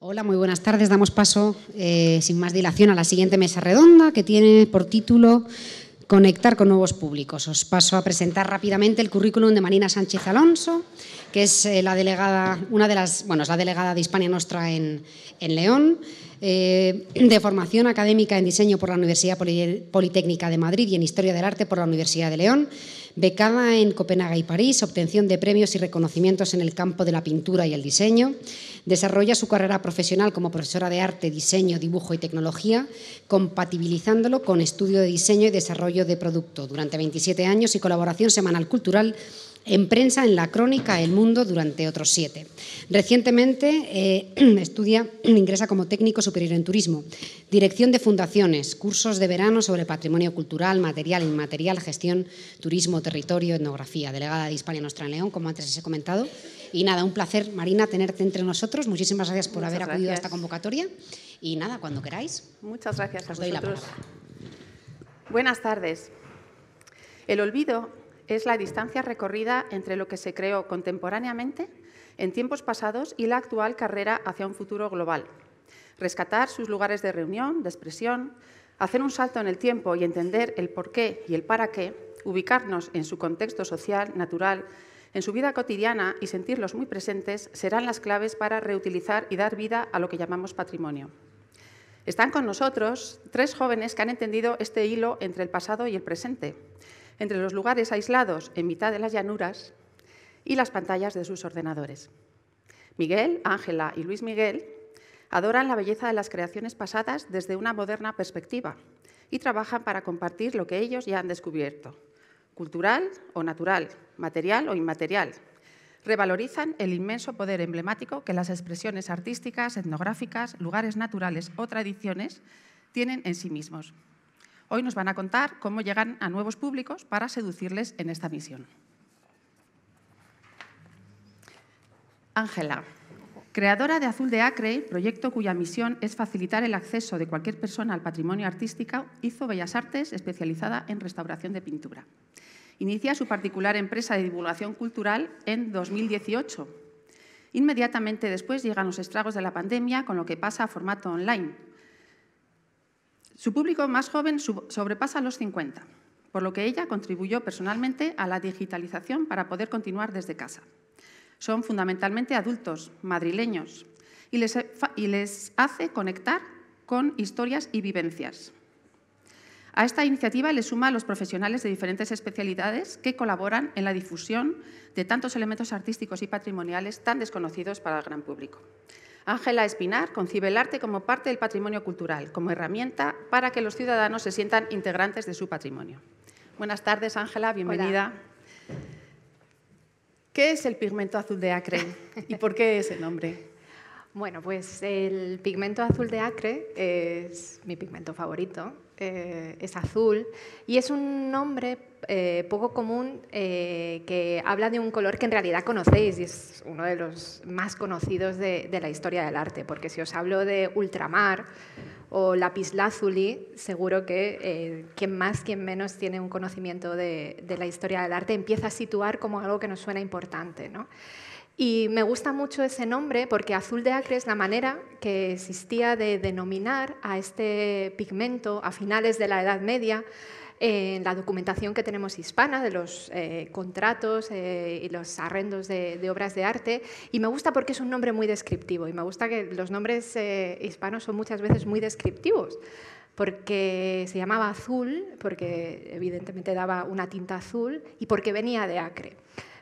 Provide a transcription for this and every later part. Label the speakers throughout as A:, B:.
A: Hola, muy buenas tardes. Damos paso, eh, sin más dilación, a la siguiente mesa redonda que tiene por título Conectar con nuevos públicos. Os paso a presentar rápidamente el currículum de Marina Sánchez Alonso, que es eh, la delegada, una de las, bueno, la delegada de Hispania Nostra en, León, eh, de formación académica en diseño por la Universidad Politécnica de Madrid y en Historia del Arte por la Universidad de León becada en Copenhague y París, obtención de premios y reconocimientos en el campo de la pintura y el diseño. Desarrolla su carrera profesional como profesora de arte, diseño, dibujo y tecnología, compatibilizándolo con estudio de diseño y desarrollo de producto durante 27 años y colaboración semanal cultural en prensa, en la crónica, El Mundo, durante otros siete. Recientemente eh, estudia, ingresa como técnico superior en turismo, dirección de fundaciones, cursos de verano sobre patrimonio cultural, material, inmaterial, gestión, turismo, territorio, etnografía, delegada de Hispania Nostra en León, como antes les he comentado. Y nada, un placer, Marina, tenerte entre nosotros. Muchísimas gracias por haber acudido a esta convocatoria. Y nada, cuando queráis.
B: Muchas gracias os doy vosotros. La Buenas tardes. El olvido es la distancia recorrida entre lo que se creó contemporáneamente, en tiempos pasados, y la actual carrera hacia un futuro global. Rescatar sus lugares de reunión, de expresión, hacer un salto en el tiempo y entender el por qué y el para qué, ubicarnos en su contexto social, natural, en su vida cotidiana y sentirlos muy presentes serán las claves para reutilizar y dar vida a lo que llamamos patrimonio. Están con nosotros tres jóvenes que han entendido este hilo entre el pasado y el presente entre los lugares aislados en mitad de las llanuras y las pantallas de sus ordenadores. Miguel, Ángela y Luis Miguel adoran la belleza de las creaciones pasadas desde una moderna perspectiva y trabajan para compartir lo que ellos ya han descubierto, cultural o natural, material o inmaterial. Revalorizan el inmenso poder emblemático que las expresiones artísticas, etnográficas, lugares naturales o tradiciones tienen en sí mismos. Hoy nos van a contar cómo llegan a nuevos públicos para seducirles en esta misión. Ángela, creadora de Azul de Acre, proyecto cuya misión es facilitar el acceso de cualquier persona al patrimonio artístico, hizo Bellas Artes especializada en restauración de pintura. Inicia su particular empresa de divulgación cultural en 2018. Inmediatamente después llegan los estragos de la pandemia, con lo que pasa a formato online, su público más joven sobrepasa los 50, por lo que ella contribuyó personalmente a la digitalización para poder continuar desde casa. Son fundamentalmente adultos, madrileños, y les, y les hace conectar con historias y vivencias. A esta iniciativa le suma a los profesionales de diferentes especialidades que colaboran en la difusión de tantos elementos artísticos y patrimoniales tan desconocidos para el gran público. Ángela Espinar concibe el arte como parte del patrimonio cultural, como herramienta para que los ciudadanos se sientan integrantes de su patrimonio. Buenas tardes, Ángela, bienvenida.
C: ¿Qué es el pigmento azul de Acre y por qué ese nombre? Bueno, pues el pigmento azul de acre es mi pigmento favorito, eh, es azul y es un nombre eh, poco común eh, que habla de un color que en realidad conocéis y es uno de los más conocidos de, la historia del arte, porque si os hablo de ultramar o lapislázuli, seguro que quien más, quien menos tiene un conocimiento de, de, la historia del arte empieza a situar como algo que nos suena importante. ¿no? Y me gusta mucho ese nombre porque azul de acre es la manera que existía de denominar a este pigmento a finales de la Edad Media en la documentación que tenemos hispana de los eh, contratos eh, y los arrendos de, obras de arte. Y me gusta porque es un nombre muy descriptivo y me gusta que los nombres eh, hispanos son muchas veces muy descriptivos porque se llamaba azul, porque evidentemente daba una tinta azul y porque venía de Acre.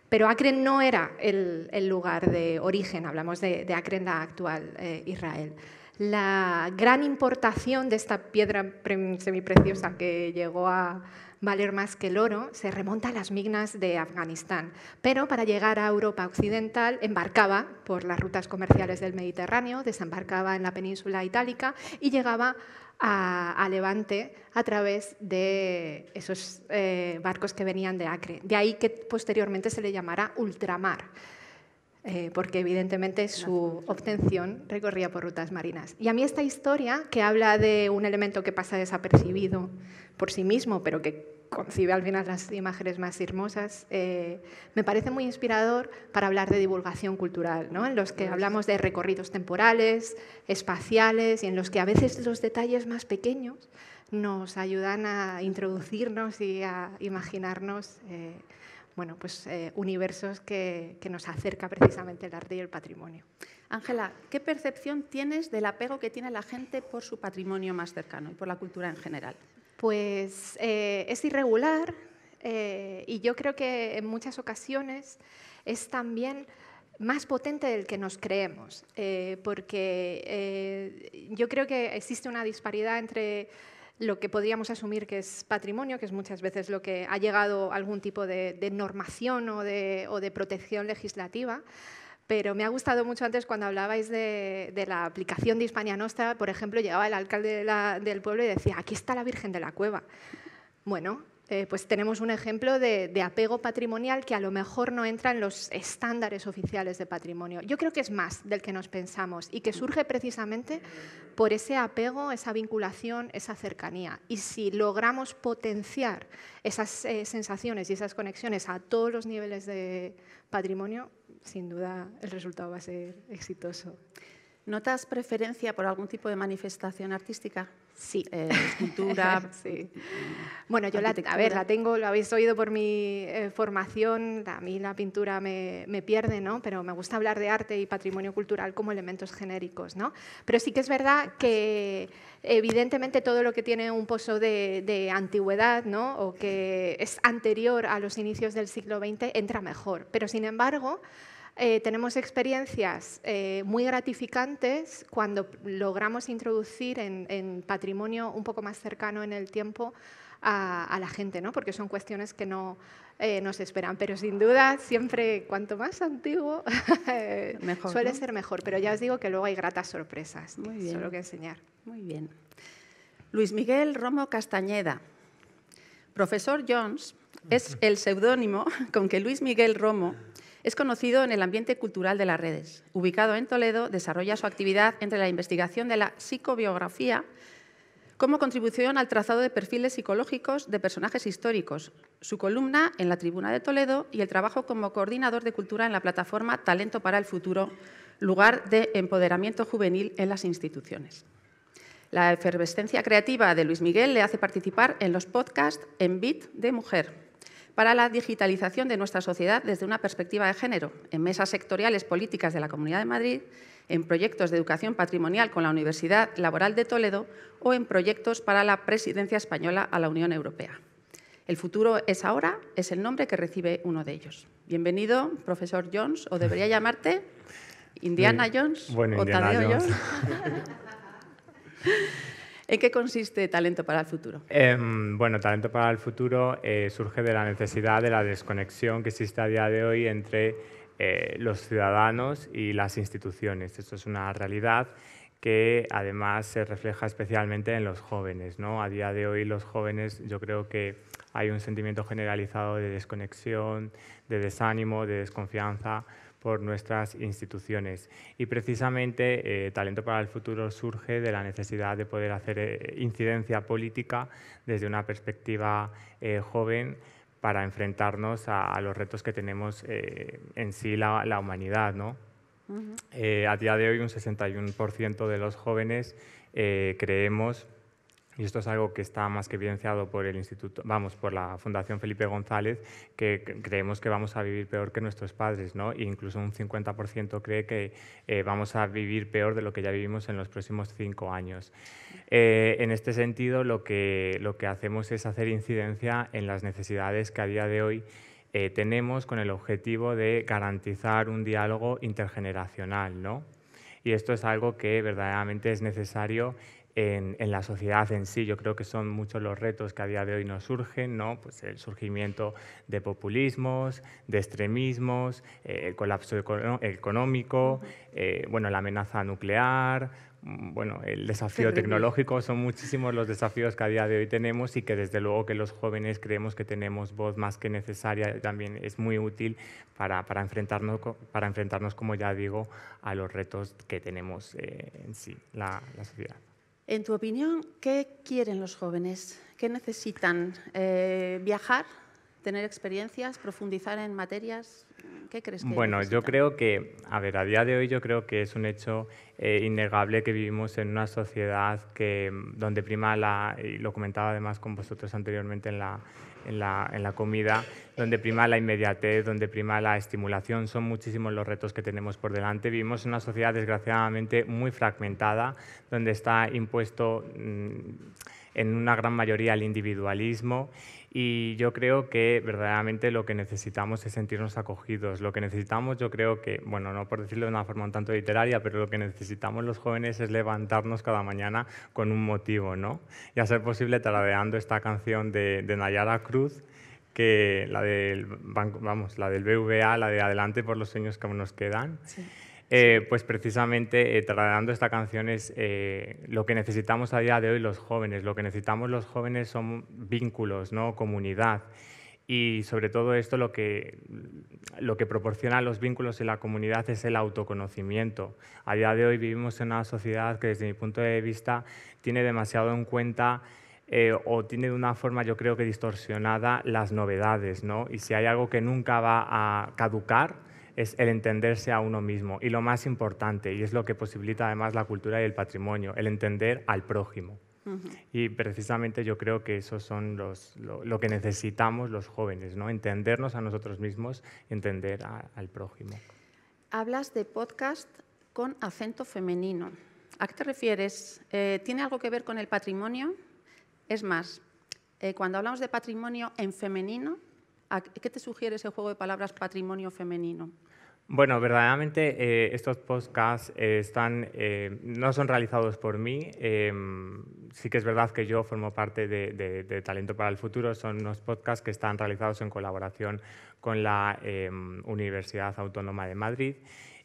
C: Pero Acre no era el, lugar de origen, hablamos de, Acre en la actual eh, Israel. La gran importación de esta piedra semipreciosa que llegó a valer más que el oro se remonta a las mignas de Afganistán, pero para llegar a Europa Occidental embarcaba por las rutas comerciales del Mediterráneo, desembarcaba en la península itálica y llegaba a, Levante a través de esos eh, barcos que venían de Acre. De ahí que posteriormente se le llamara ultramar. Eh, porque evidentemente su obtención recorría por rutas marinas. Y a mí esta historia, que habla de un elemento que pasa desapercibido por sí mismo, pero que concibe al final las imágenes más hermosas, eh, me parece muy inspirador para hablar de divulgación cultural, ¿no? en los que hablamos de recorridos temporales, espaciales, y en los que a veces los detalles más pequeños nos ayudan a introducirnos y a imaginarnos eh, bueno, pues, eh, universos que, que, nos acerca precisamente el arte y el patrimonio.
B: Ángela, ¿qué percepción tienes del apego que tiene la gente por su patrimonio más cercano y por la cultura en general?
C: pues eh, es irregular eh, y yo creo que en muchas ocasiones es también más potente del que nos creemos, eh, porque yo creo que existe una disparidad entre lo que podríamos asumir que es patrimonio, que es muchas veces lo que ha llegado a algún tipo de, normación o de protección legislativa, pero me ha gustado mucho antes cuando hablabais de, la aplicación de Hispania Nostra, por ejemplo, llegaba el alcalde del pueblo y decía, aquí está la Virgen de la Cueva. Bueno, eh, pues tenemos un ejemplo de, apego patrimonial que a lo mejor no entra en los estándares oficiales de patrimonio. Yo creo que es más del que nos pensamos y que surge precisamente por ese apego, esa vinculación, esa cercanía. Y si logramos potenciar esas eh, sensaciones y esas conexiones a todos los niveles de patrimonio, sin duda el resultado va a ser exitoso. ¿Notas preferencia por algún tipo de manifestación artística? Sí. Eh, escultura. sí. Bueno, yo la, a ver, la tengo, lo habéis oído por mi eh, formación, a mí la pintura me, pierde, ¿no? Pero me gusta hablar de arte y patrimonio cultural como elementos genéricos, ¿no? Pero sí que es verdad que evidentemente todo lo que tiene un pozo de, de antigüedad, ¿no? O que es anterior a los inicios del siglo XX entra mejor. Pero sin embargo eh, tenemos experiencias eh, muy gratificantes cuando logramos introducir en, patrimonio un poco más cercano en el tiempo a, la gente, ¿no? porque son cuestiones que no eh, nos esperan. Pero sin duda, siempre cuanto más antiguo, suele ser mejor. Pero ya os digo que luego hay gratas sorpresas, solo que enseñar.
B: Muy bien. Luis Miguel Romo Castañeda. Profesor Jones es el seudónimo con que Luis Miguel Romo es conocido en el ambiente cultural de las redes. Ubicado en Toledo, desarrolla su actividad entre la investigación de la psicobiografía como contribución al trazado de perfiles psicológicos de personajes históricos, su columna en la Tribuna de Toledo y el trabajo como coordinador de cultura en la plataforma Talento para el Futuro, lugar de empoderamiento juvenil en las instituciones. La efervescencia creativa de Luis Miguel le hace participar en los podcasts En Bit de Mujer, para la digitalización de nuestra sociedad desde una perspectiva de género, en mesas sectoriales políticas de la Comunidad de Madrid, en proyectos de educación patrimonial con la Universidad Laboral de Toledo o en proyectos para la presidencia española a la Unión Europea. El futuro es ahora, es el nombre que recibe uno de ellos. Bienvenido, profesor Jones, o debería llamarte Indiana Jones o Tadeo Jones. ¿En qué consiste Talento para el Futuro?
D: Em, bueno, Talento para el Futuro eh, surge de la necesidad de la desconexión que existe a día de hoy entre eh, los ciudadanos y las instituciones. Esto es una realidad que además se refleja especialmente en los jóvenes. ¿no? A día de hoy los jóvenes yo creo que hay un sentimiento generalizado de desconexión, de desánimo, de desconfianza por nuestras instituciones. Y precisamente eh, Talento para el Futuro surge de la necesidad de poder hacer eh, incidencia política desde una perspectiva eh, joven para enfrentarnos a, los retos que tenemos en sí la, humanidad. ¿no? a día de hoy un 61% de los jóvenes creemos y esto es algo que está más que evidenciado por el Instituto, vamos, por la Fundación Felipe González, que creemos que vamos a vivir peor que nuestros padres, ¿no? E incluso un 50% cree que eh, vamos a vivir peor de lo que ya vivimos en los próximos cinco años. Eh, en este sentido, lo que, lo que hacemos es hacer incidencia en las necesidades que a día de hoy eh, tenemos con el objetivo de garantizar un diálogo intergeneracional, ¿no? Y esto es algo que verdaderamente es necesario en, la sociedad en sí. Yo creo que son muchos los retos que a día de hoy nos surgen, ¿no? Pues el surgimiento de populismos, de extremismos, eh, el colapso económico, eh, bueno, la amenaza nuclear, mm, bueno, el desafío tecnológico, son muchísimos los desafíos que a día de hoy tenemos y que desde luego que los jóvenes creemos que tenemos voz más que necesaria, también es muy útil para, enfrentarnos, para enfrentarnos, como ya digo, a los retos que tenemos eh, en sí, la sociedad.
B: En tu opinión, ¿qué quieren los jóvenes? ¿Qué necesitan? Eh, ¿Viajar? tener experiencias, profundizar en materias? ¿Qué crees que Bueno, yo
D: creo que, a ver, a día de hoy yo creo que es un hecho eh, innegable que vivimos en una sociedad que, mm, donde prima la, lo comentaba además con vosotros anteriormente en la, en la, comida, donde prima la inmediatez, donde prima la estimulación. Son muchísimos los retos que tenemos por delante. Vivimos en una sociedad, desgraciadamente, muy fragmentada, donde está impuesto mm, en una gran mayoría el individualismo y yo creo que verdaderamente lo que necesitamos es sentirnos acogidos. Lo que necesitamos, yo creo que, bueno, no por decirlo de una forma un tanto literaria, pero lo que necesitamos los jóvenes es levantarnos cada mañana con un motivo, ¿no? Y a ser posible taradeando esta canción de, Nayara Cruz, que la del, vamos, la del BVA, la de Adelante por los sueños que nos quedan. Sí eh, pues precisamente eh, trasladando esta canción es eh, lo que necesitamos a día de hoy los jóvenes. Lo que necesitamos los jóvenes son vínculos, ¿no? comunidad. Y sobre todo esto lo que, lo que proporciona los vínculos y la comunidad es el autoconocimiento. A día de hoy vivimos en una sociedad que desde mi punto de vista tiene demasiado en cuenta o tiene de una forma yo creo que distorsionada las novedades, ¿no? Y si hay algo que nunca va a caducar, es el entenderse a uno mismo y lo más importante, y es lo que posibilita además la cultura y el patrimonio, el entender al prójimo. Y precisamente yo creo que eso son los, lo, que necesitamos los jóvenes, ¿no? entendernos a nosotros mismos y entender al prójimo.
B: Hablas de podcast con acento femenino. ¿A qué te refieres? Eh, ¿Tiene algo que ver con el patrimonio? Es más, eh, cuando hablamos de patrimonio en femenino, ¿Qué te sugiere ese juego de palabras patrimonio femenino?
D: Bueno, verdaderamente eh, estos podcasts eh, están, eh, no son realizados por mí. sí que es verdad que yo formo parte de, de, Talento para el Futuro. Son unos podcasts que están realizados en colaboración con la Universidad Autónoma de Madrid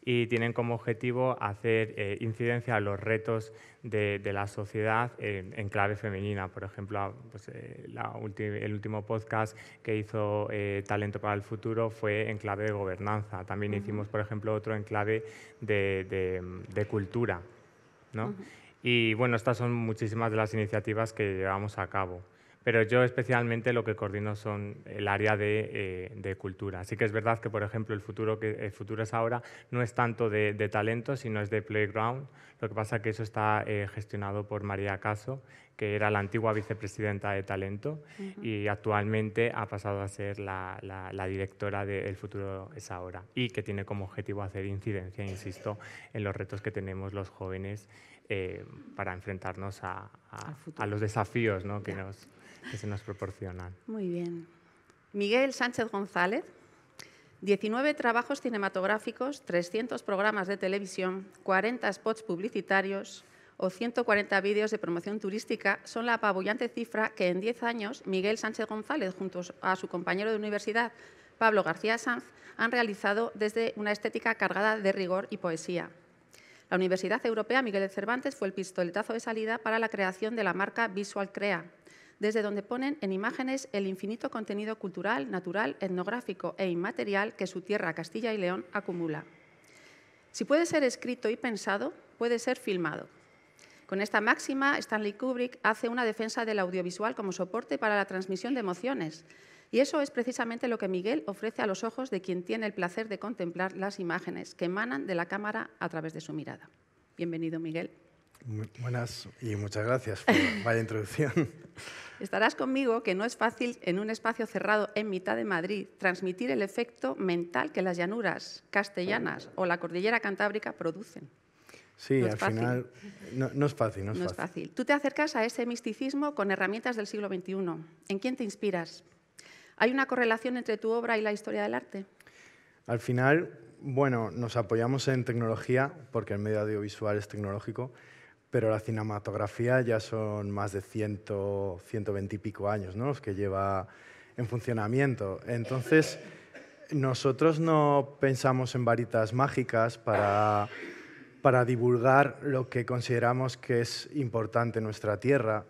D: y tienen como objetivo hacer eh, incidencia a los retos de, la sociedad en, clave femenina. Por ejemplo, ah, pues, eh, el último podcast que hizo eh, Talento para el Futuro fue en clave de gobernanza. También hicimos, por ejemplo, otro en clave de, cultura. ¿no? Y bueno, estas son muchísimas de las iniciativas que llevamos a cabo pero yo especialmente lo que coordino son el área de, eh, cultura. Así que es verdad que, por ejemplo, el futuro, que, el futuro es ahora no es tanto de, talento, sino es de playground. Lo que pasa es que eso está eh, gestionado por María Caso, que era la antigua vicepresidenta de talento y actualmente ha pasado a ser la, directora de El futuro es ahora y que tiene como objetivo hacer incidencia, insisto, en los retos que tenemos los jóvenes eh, para enfrentarnos a, a los desafíos ¿no? que nos nos proporcionan.
B: Muy bien. Miguel Sánchez González, 19 trabajos cinematográficos, 300 programas de televisión, 40 spots publicitarios o 140 vídeos de promoción turística son la apabullante cifra que en 10 años Miguel Sánchez González, junto a su compañero de universidad Pablo García Sanz, han realizado desde una estética cargada de rigor y poesía. La Universidad Europea Miguel de Cervantes fue el pistoletazo de salida para la creación de la marca Visual Crea, desde donde ponen en imágenes el infinito contenido cultural, natural, etnográfico e inmaterial que su tierra Castilla y León acumula. Si puede ser escrito y pensado, puede ser filmado. Con esta máxima, Stanley Kubrick hace una defensa del audiovisual como soporte para la transmisión de emociones, y eso es precisamente lo que Miguel ofrece a los ojos de quien tiene el placer de contemplar las imágenes que emanan de la cámara a través de su mirada. Bienvenido, Miguel
E: buenas y muchas gracias por la introducción.
B: Estarás conmigo que no es fácil en un espacio cerrado en mitad de Madrid transmitir el efecto mental que las llanuras castellanas o la cordillera cantábrica producen.
E: Sí, al final no, es fácil. No, es, no es, fácil.
B: Tú te acercas a ese misticismo con herramientas del siglo XXI. ¿En quién te inspiras? ¿Hay una correlación entre tu obra y la historia del arte?
E: Al final, bueno, nos apoyamos en tecnología porque el medio audiovisual es tecnológico pero la cinematografía ya son más de 100, 120 y pico años ¿no? los que lleva en funcionamiento. Entonces, nosotros no pensamos en varitas mágicas para, divulgar lo que consideramos que es importante en nuestra tierra,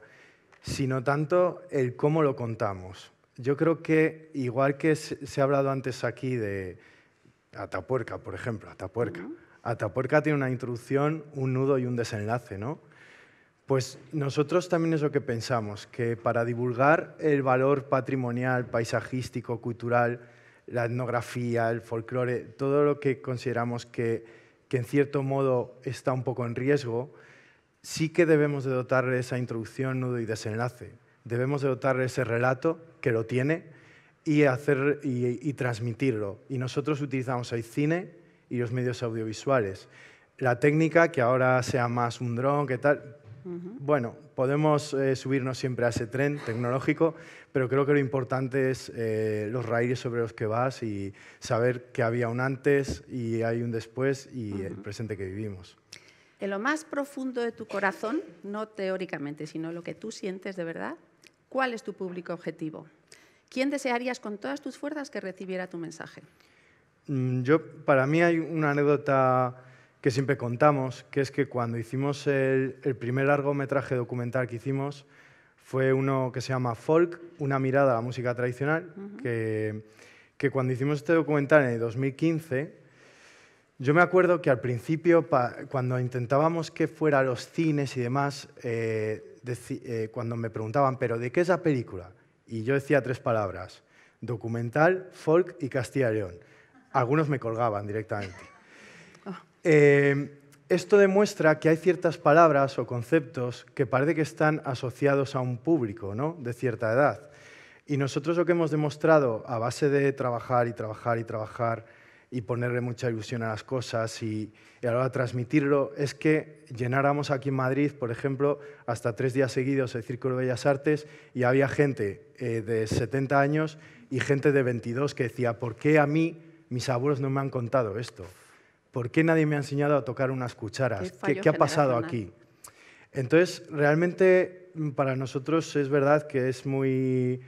E: sino tanto el cómo lo contamos. Yo creo que, igual que se ha hablado antes aquí de Atapuerca, por ejemplo, Atapuerca. Atapuerca tiene una introducción, un nudo y un desenlace, ¿no? Pues nosotros también es lo que pensamos, que para divulgar el valor patrimonial, paisajístico, cultural, la etnografía, el folclore, todo lo que consideramos que, en cierto modo está un poco en riesgo, sí que debemos de dotarle esa introducción, nudo y desenlace. Debemos de dotarle ese relato que lo tiene y, hacer, y transmitirlo. Y nosotros utilizamos el cine y los medios audiovisuales. La técnica, que ahora sea más un dron, ¿qué tal, bueno, podemos eh, subirnos siempre a ese tren tecnológico, pero creo que lo importante es eh, los raíles sobre los que vas y saber que había un antes y hay un después y el presente que vivimos.
B: En lo más profundo de tu corazón, no teóricamente, sino lo que tú sientes de verdad, ¿cuál es tu público objetivo? ¿Quién desearías con todas tus fuerzas que recibiera tu mensaje?
E: Mm, yo, para mí hay una anécdota que siempre contamos, que es que cuando hicimos el, primer largometraje documental que hicimos, fue uno que se llama Folk, una mirada a la música tradicional, que, cuando hicimos este documental en el 2015, yo me acuerdo que al principio, cuando intentábamos que fuera a los cines y demás, eh, eh, cuando me preguntaban, ¿pero de qué es la película? Y yo decía tres palabras, documental, folk y Castilla y León. Algunos me colgaban directamente. Ah. Eh, esto demuestra que hay ciertas palabras o conceptos que parece que están asociados a un público ¿no? de cierta edad. Y nosotros lo que hemos demostrado a base de trabajar y trabajar y trabajar y ponerle mucha ilusión a las cosas y, a la hora de transmitirlo es que llenáramos aquí en Madrid, por ejemplo, hasta tres días seguidos el Círculo de Bellas Artes y había gente eh, de 70 años y gente de 22 que decía, ¿por qué a mí mis abuelos no me han contado esto. ¿Por qué nadie me ha enseñado a tocar unas cucharas? ¿Qué, ha pasado aquí? Entonces, realmente mm, para nosotros es verdad que es muy...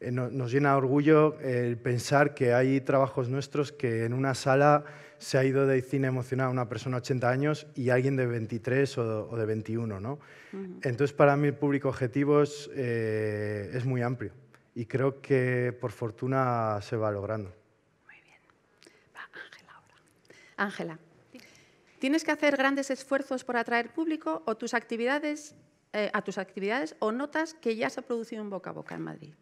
E: Eh, nos llena de orgullo el pensar que hay trabajos nuestros que en una sala se ha ido de cine emocionada una persona de 80 años y alguien de 23 o, de 21. ¿no? Entonces, para mí el público objetivo eh, es muy amplio y creo que por fortuna se va logrando.
B: Ángela, ¿tienes que hacer grandes esfuerzos por atraer público o tus actividades, eh, a tus actividades o notas que ya se ha producido un boca a boca en Madrid?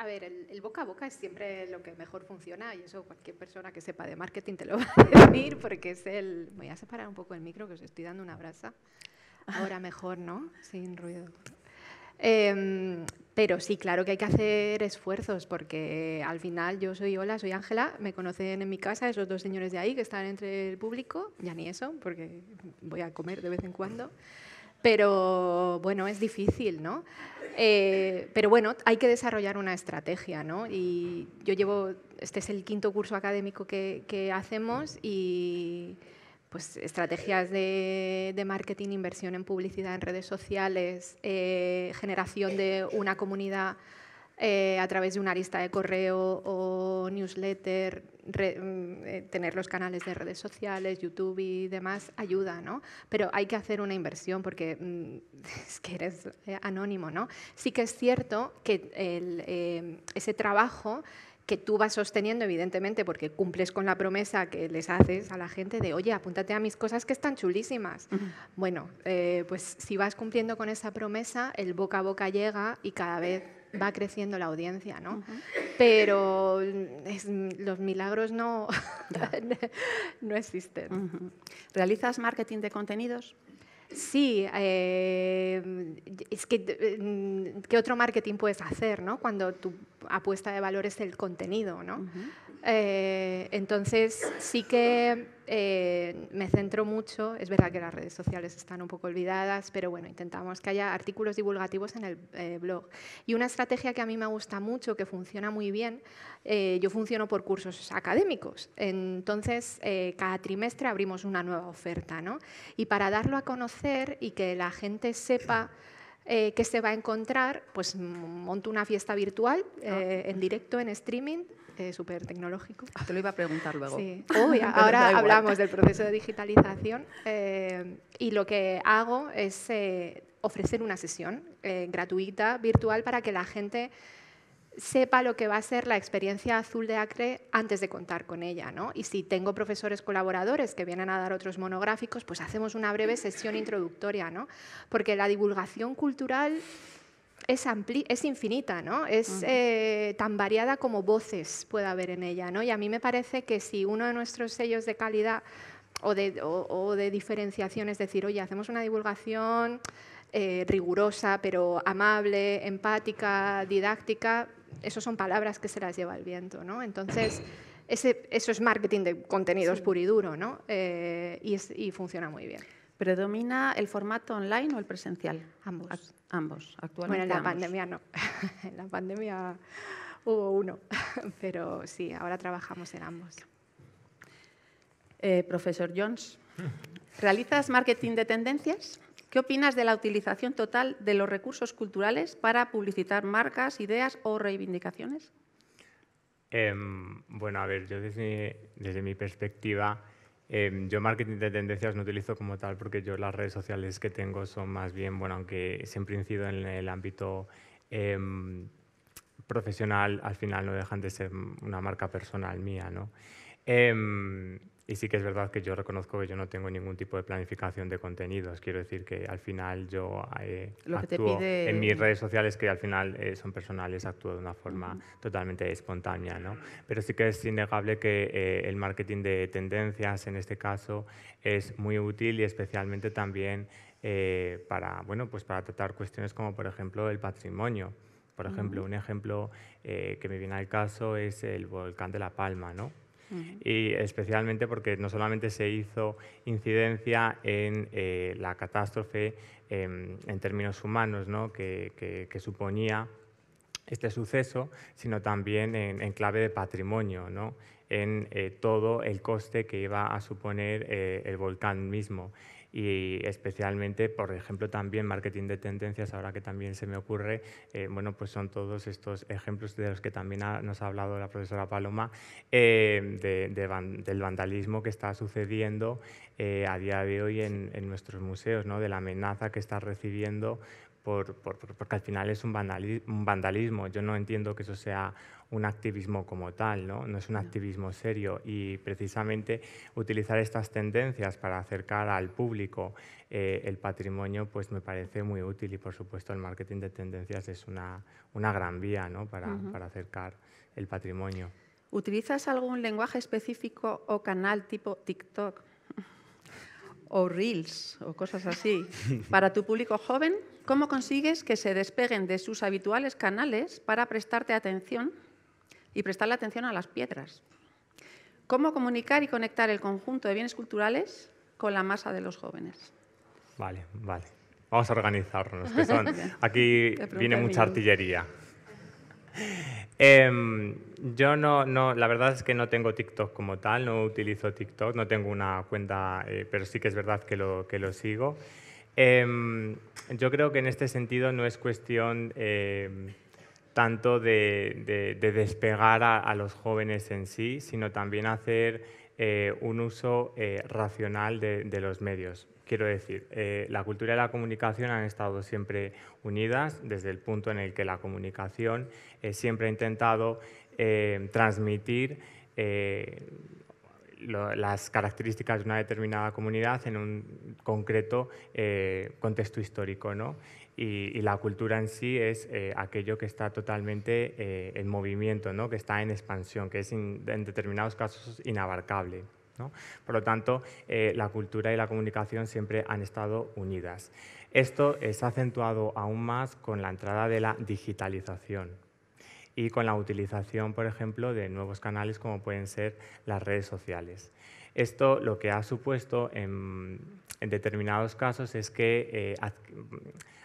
C: a ver, el, boca a boca es siempre lo que mejor funciona y eso cualquier persona que sepa de marketing te lo va a decir porque es el... Voy a separar un poco el micro que os estoy dando una brasa. Ahora mejor, ¿no? Sin ruido. Em, pero sí, claro que hay que hacer esfuerzos, porque al final yo soy Hola, soy Ángela, me conocen en mi casa esos dos señores de ahí que están entre el público, ya ni eso, porque voy a comer de vez en cuando. Pero bueno, es difícil, ¿no? Eh, pero bueno, hay que desarrollar una estrategia, ¿no? Y yo llevo, este es el quinto curso académico que hacemos y pues, estrategias de, marketing, inversión en publicidad en redes sociales, eh, generación de una comunidad eh, a través de una lista de correo o newsletter, mm, eh, tener los canales de redes sociales, YouTube y demás, ayuda, ¿no? Pero hay que hacer una inversión porque mm, es que eres anónimo, ¿no? Sí que es cierto que ese trabajo que tú vas sosteniendo, evidentemente, porque cumples con la promesa que les haces a la gente de, oye, apúntate a mis cosas que están chulísimas. Bueno, eh, pues si vas cumpliendo con esa promesa, el boca a boca llega y cada vez va creciendo la audiencia, ¿no? Pero los milagros no, no existen. ¿Realizas marketing de contenidos? Sí, em, es que, em, ¿qué otro marketing puedes hacer, no? Cuando tu apuesta de valor es el contenido, ¿no? Eh, entonces, sí que eh, me centro mucho, es verdad que las redes sociales están un poco olvidadas, pero bueno, intentamos que haya artículos divulgativos en el eh, blog. Y una estrategia que a mí me gusta mucho, que funciona muy bien, yo funciono por cursos académicos, entonces cada trimestre abrimos una nueva oferta, ¿no? Y para darlo a conocer y que la gente sepa... Eh, que se va a encontrar, pues monto una fiesta virtual ah. en directo, en streaming, eh, súper tecnológico. Ah, te lo iba a preguntar luego. ahora hablamos del proceso de digitalización eh, y lo que hago es eh, ofrecer una sesión eh, gratuita, virtual, para que la gente sepa lo que va a ser la experiencia azul de Acre antes de contar con ella. ¿no? Y si tengo profesores colaboradores que vienen a dar otros monográficos, pues hacemos una breve sesión introductoria, ¿no? porque la divulgación cultural es, ampli es infinita, ¿no? Es eh, tan variada como voces puede haber en ella, ¿no? Y a mí me parece que si uno de nuestros sellos de calidad o de, o, de diferenciación es decir, oye, hacemos una divulgación eh, rigurosa, pero amable, empática, didáctica, eso son palabras que se las lleva el viento, ¿no? Entonces, ese, eso es marketing de contenidos puro y duro, ¿no? Eh, y funciona muy bien. ¿Predomina el
B: formato online o el presencial? Ambos. ambos, actualmente. Bueno, en la pandemia
C: no. en la pandemia hubo uno, pero sí, ahora trabajamos en ambos. Eh, profesor Jones, ¿realizas marketing de tendencias?
B: ¿Qué opinas de la utilización total de los recursos culturales para publicitar marcas, ideas o reivindicaciones?
D: Em, bueno, a ver, yo desde mi perspectiva Em, yo marketing de tendencias no utilizo como tal porque yo las redes sociales que tengo son más bien, bueno, aunque siempre incido en el ámbito em, profesional, al final no dejan de ser una marca personal mía, ¿no? Em, y sí que es verdad que yo reconozco que yo no tengo ningún tipo de planificación de contenidos. Quiero decir que al final yo eh, actúo en mis redes sociales, que al final eh, son personales, actúo de una forma totalmente espontánea. ¿no? Pero sí que es innegable que eh, el marketing de tendencias, en este caso, es muy útil y especialmente también para, bueno, pues para tratar cuestiones como, por ejemplo, el patrimonio. Por ejemplo, un ejemplo que me viene al caso es el volcán de La Palma, ¿no? Y especialmente porque no solamente se hizo incidencia en eh, la catástrofe em, en términos humanos ¿no? que, que, suponía este suceso, sino también en, clave de patrimonio, ¿no? en eh, todo el coste que iba a suponer eh, el volcán mismo y especialmente, por ejemplo, también marketing de tendencias, ahora que también se me ocurre, eh, bueno, pues son todos estos ejemplos de los que también nos ha hablado la profesora Paloma, eh, del vandalismo que está sucediendo eh, a día de hoy en, nuestros museos, de la amenaza que está recibiendo por, porque al final es un, vandalismo. Yo no entiendo que eso sea un activismo como tal, ¿no? no es un activismo serio y precisamente utilizar estas tendencias para acercar al público eh, el patrimonio pues me parece muy útil y por supuesto el marketing de tendencias es una, una gran vía ¿no? para, para acercar el patrimonio.
B: ¿Utilizas algún lenguaje específico o canal tipo TikTok o Reels o cosas así para tu público joven? ¿Cómo consigues que se despeguen de sus habituales canales para prestarte atención y prestarle atención a las piedras? ¿Cómo comunicar y conectar el conjunto de bienes culturales con la masa de los jóvenes?
D: Vale, vale. Vamos a organizarnos, que son... Aquí viene mucha artillería. Em, yo no, no, la verdad es que no tengo TikTok como tal, no utilizo TikTok, no tengo una cuenta, eh, pero sí que es verdad que lo, que lo sigo. Em, yo creo que en este sentido no es cuestión em, tanto de, despegar a, los jóvenes en sí, sino también hacer eh, un uso eh, racional de, de, los medios. Quiero decir, eh, la cultura y la comunicación han estado siempre unidas desde el punto en el que la comunicación siempre ha intentado transmitir las características de una determinada comunidad en un concreto eh, contexto histórico. Y, la cultura en sí es eh, aquello que está totalmente eh, en movimiento, ¿no? que está en expansión, que es en determinados casos inabarcable. Por lo tanto, la cultura y la comunicación siempre han estado unidas. Esto se ha acentuado aún más con la entrada de la digitalización y con la utilización, por ejemplo, de nuevos canales como pueden ser las redes sociales. Esto lo que ha supuesto en, determinados casos es que eh, mm,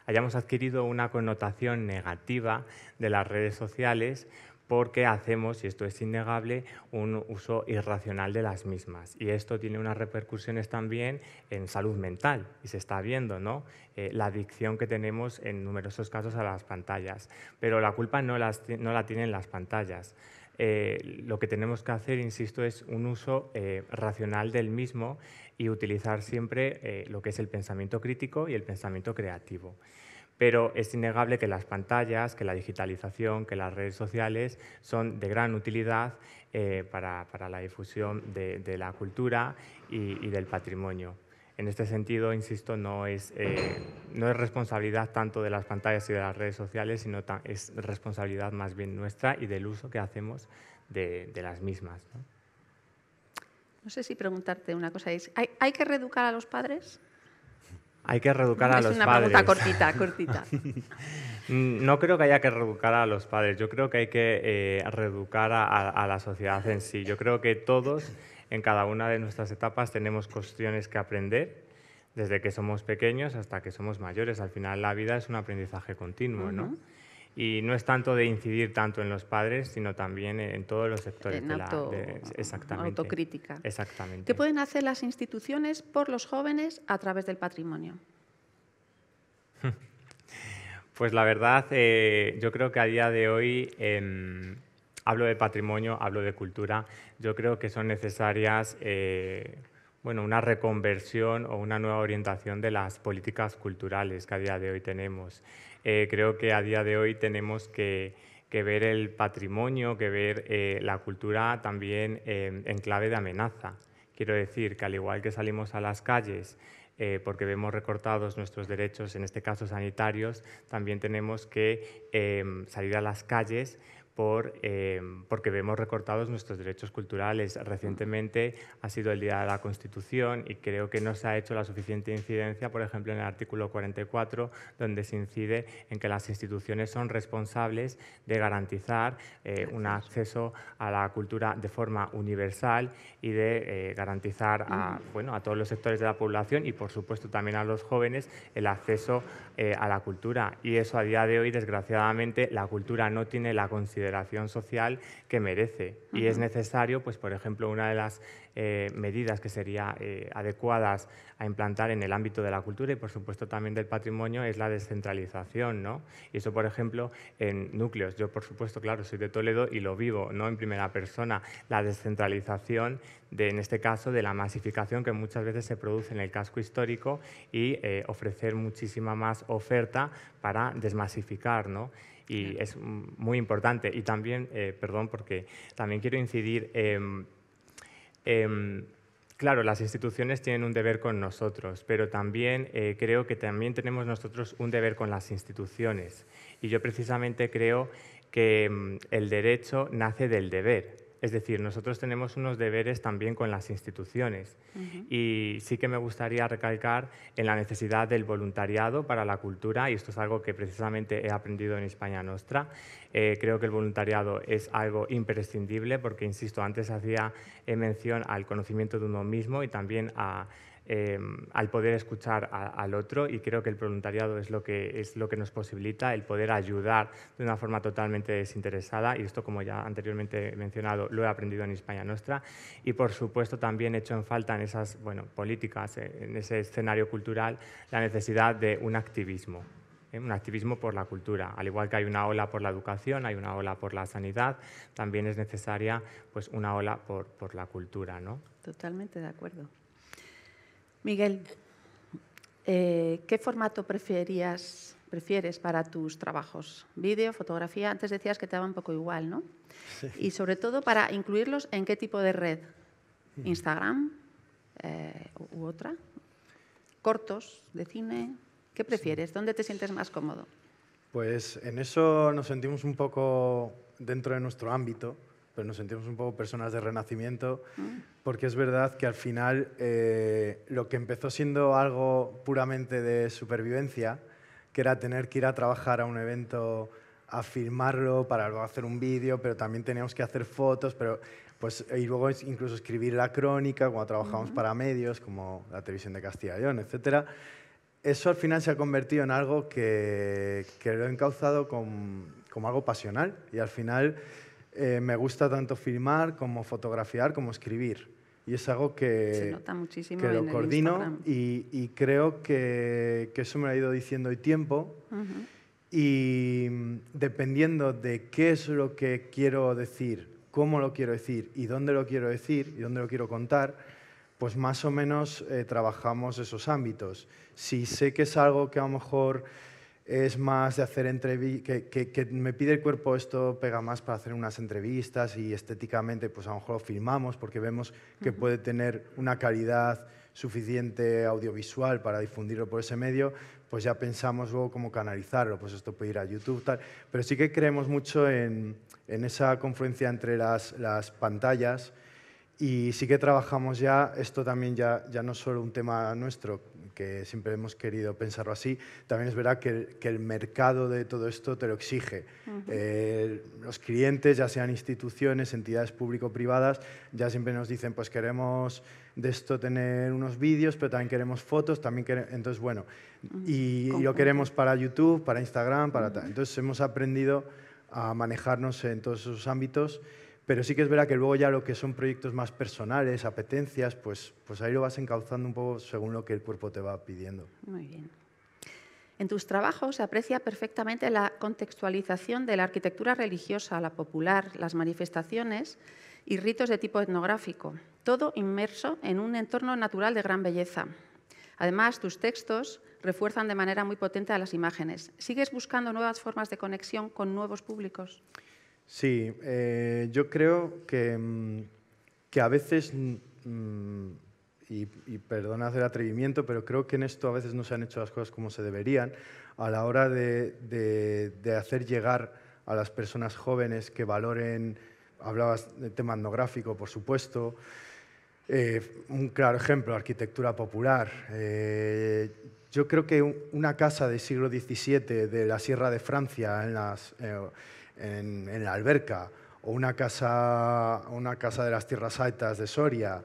D: hayamos adquirido una connotación negativa de las redes sociales porque hacemos, y esto es innegable, un uso irracional de las mismas. Y esto tiene unas repercusiones también en salud mental, y se está viendo, ¿no? Eh, la adicción que tenemos en numerosos casos a las pantallas. Pero la culpa no, la tienen las pantallas. Eh, lo que tenemos que hacer, insisto, es un uso eh, racional del mismo y utilizar siempre lo que es el pensamiento crítico y el pensamiento creativo pero es innegable que las pantallas, que la digitalización, que las redes sociales son de gran utilidad eh, para, la difusión de, la cultura y, del patrimonio. En este sentido, insisto, eh, no es, responsabilidad tanto de las pantallas y de las redes sociales, sino es responsabilidad más bien nuestra y del uso que hacemos de, las mismas.
B: ¿no? sé si preguntarte una cosa. ¿Hay, ¿Hay que reeducar a los padres?
D: Hay que reeducar a los padres. Es una pregunta cortita, cortita. no creo que haya que reeducar a los padres. Yo creo que hay que eh, reeducar a, la sociedad en sí. Yo creo que todos, en cada una de nuestras etapas, tenemos cuestiones que aprender desde que somos pequeños hasta que somos mayores. Al final la vida es un aprendizaje continuo, ¿no? y no es tanto de incidir tanto en los padres, sino también en todos los sectores de la autocrítica. Exactamente. ¿Qué
B: pueden hacer las instituciones por los jóvenes a través del patrimonio?
D: Pues la verdad, eh, yo creo que a día de hoy em, hablo de patrimonio, hablo de cultura. Yo creo que son necesarias eh, bueno, una reconversión o una nueva orientación de las políticas culturales que a día de hoy tenemos. Eh, creo que a día de hoy tenemos que, ver el patrimonio, que ver eh, la cultura también eh, en clave de amenaza. Quiero decir que al igual que salimos a las calles porque vemos recortados nuestros derechos, en este caso sanitarios, también tenemos que salir a las calles por, eh, porque vemos recortados nuestros derechos culturales. Recientemente ha sido el Día de la Constitución y creo que no se ha hecho la suficiente incidencia, por ejemplo, en el artículo 44, donde se incide en que las instituciones son responsables de garantizar eh, un acceso a la cultura de forma universal y de eh, garantizar a, mm. bueno, a todos los sectores de la población y, por supuesto, también a los jóvenes el acceso a la cultura. Y eso a día de hoy, desgraciadamente, la cultura no tiene la consideración consideración social que merece. Y es necesario, pues, por ejemplo, una de las eh, medidas que serían eh, adecuadas a implantar en el ámbito de la cultura y, por supuesto, también del patrimonio es la descentralización. ¿no? Y eso, por ejemplo, en núcleos. Yo, por supuesto, claro, soy de Toledo y lo vivo ¿no? en primera persona. La descentralización, de, en este caso, de la masificación que muchas veces se produce en el casco histórico y eh, ofrecer muchísima más oferta para desmasificar. ¿no? Y es muy importante. Y también, perdón, porque también quiero incidir. en Em, claro, las instituciones tienen un deber con nosotros, pero también eh, creo que también tenemos nosotros un deber con las instituciones. Y yo precisamente creo que em, el derecho nace del deber. Es decir, nosotros tenemos unos deberes también con las instituciones y sí que me gustaría recalcar en la necesidad del voluntariado para la cultura y esto es algo que precisamente he aprendido en España Nostra. Eh, creo que el voluntariado es algo imprescindible porque, insisto, antes hacía mención al conocimiento de uno mismo y también a Em, al poder escuchar al otro y creo que el voluntariado es lo que, es lo que nos posibilita el poder ayudar de una forma totalmente desinteresada y esto como ya anteriormente he mencionado lo he aprendido en España Nuestra y por supuesto también he hecho en falta en esas políticas, eh, en ese escenario cultural, la necesidad de un activismo eh, un activismo por la cultura. Al igual que hay una ola por la educación, hay una ola por la sanidad, también es necesaria pues, una ola por, por la cultura. ¿no?
B: Totalmente de acuerdo. Miguel, eh, ¿qué formato prefieres para tus trabajos? ¿Vídeo, fotografía? Antes decías que te daba un poco igual, ¿no? Y sobre todo para incluirlos en qué tipo de red? Mm. ¿Instagram eh, u otra? ¿Cortos de cine? ¿Qué prefieres? ¿Dónde te sientes más cómodo?
E: Pues en eso nos sentimos un poco dentro de nuestro ámbito pero nos sentimos un poco personas de renacimiento, mm. porque es verdad que al final eh, lo que empezó siendo algo puramente de supervivencia, que era tener que ir a trabajar a un evento, a filmarlo, para luego hacer un vídeo, pero también teníamos que hacer fotos, pero pues, y luego incluso escribir la crónica cuando trabajábamos para medios como la televisión de Castilla y León, etc. Eso al final se ha convertido en algo que, lo he encauzado como algo pasional y al final eh, me gusta tanto filmar como fotografiar como escribir. Y es algo que, Se nota muchísimo lo coordino y, creo que, eso me lo ha ido diciendo hoy tiempo. Y mm, dependiendo de qué es lo que quiero decir, cómo lo quiero decir y dónde lo quiero decir y dónde lo quiero contar, pues más o menos eh, trabajamos esos ámbitos. Si sé que es algo que a lo mejor es más de hacer entrevistas, que, me pide el cuerpo esto pega más para hacer unas entrevistas y estéticamente pues a lo mejor lo filmamos porque vemos que puede tener una calidad suficiente audiovisual para difundirlo por ese medio, pues ya pensamos luego cómo canalizarlo, pues esto puede ir a YouTube, tal. Pero sí que creemos mucho en, esa confluencia entre las, pantallas y sí que trabajamos ya, esto también ya, ya no es solo un tema nuestro, que siempre hemos querido pensarlo así. También es verdad que, el mercado de todo esto te lo exige. Eh, los clientes, ya sean instituciones, entidades público-privadas, ya siempre nos dicen, pues queremos de esto tener unos vídeos, pero también queremos fotos, también queremos... Entonces, bueno, y, lo queremos para YouTube, para Instagram, para tal. Entonces, hemos aprendido a manejarnos en todos esos ámbitos pero sí que es verdad que luego ya lo que son proyectos más personales, apetencias, pues, pues ahí lo vas encauzando un poco según lo que el cuerpo te va pidiendo.
B: Muy bien. En tus trabajos se aprecia perfectamente la contextualización de la arquitectura religiosa, la popular, las manifestaciones y ritos de tipo etnográfico, todo inmerso en un entorno natural de gran belleza. Además, tus textos refuerzan de manera muy potente a las imágenes. ¿Sigues buscando nuevas formas de conexión con nuevos públicos?
E: Sí, eh, yo creo que, mm, que a veces, mm, y, y, perdona hacer atrevimiento, pero creo que en esto a veces no se han hecho las cosas como se deberían a la hora de, de, hacer llegar a las personas jóvenes que valoren, hablabas de tema etnográfico, por supuesto, eh, un claro ejemplo, arquitectura popular. Eh, yo creo que una casa del siglo XVII de la Sierra de Francia, en las en, la alberca, o una casa, una casa de las tierras altas de Soria,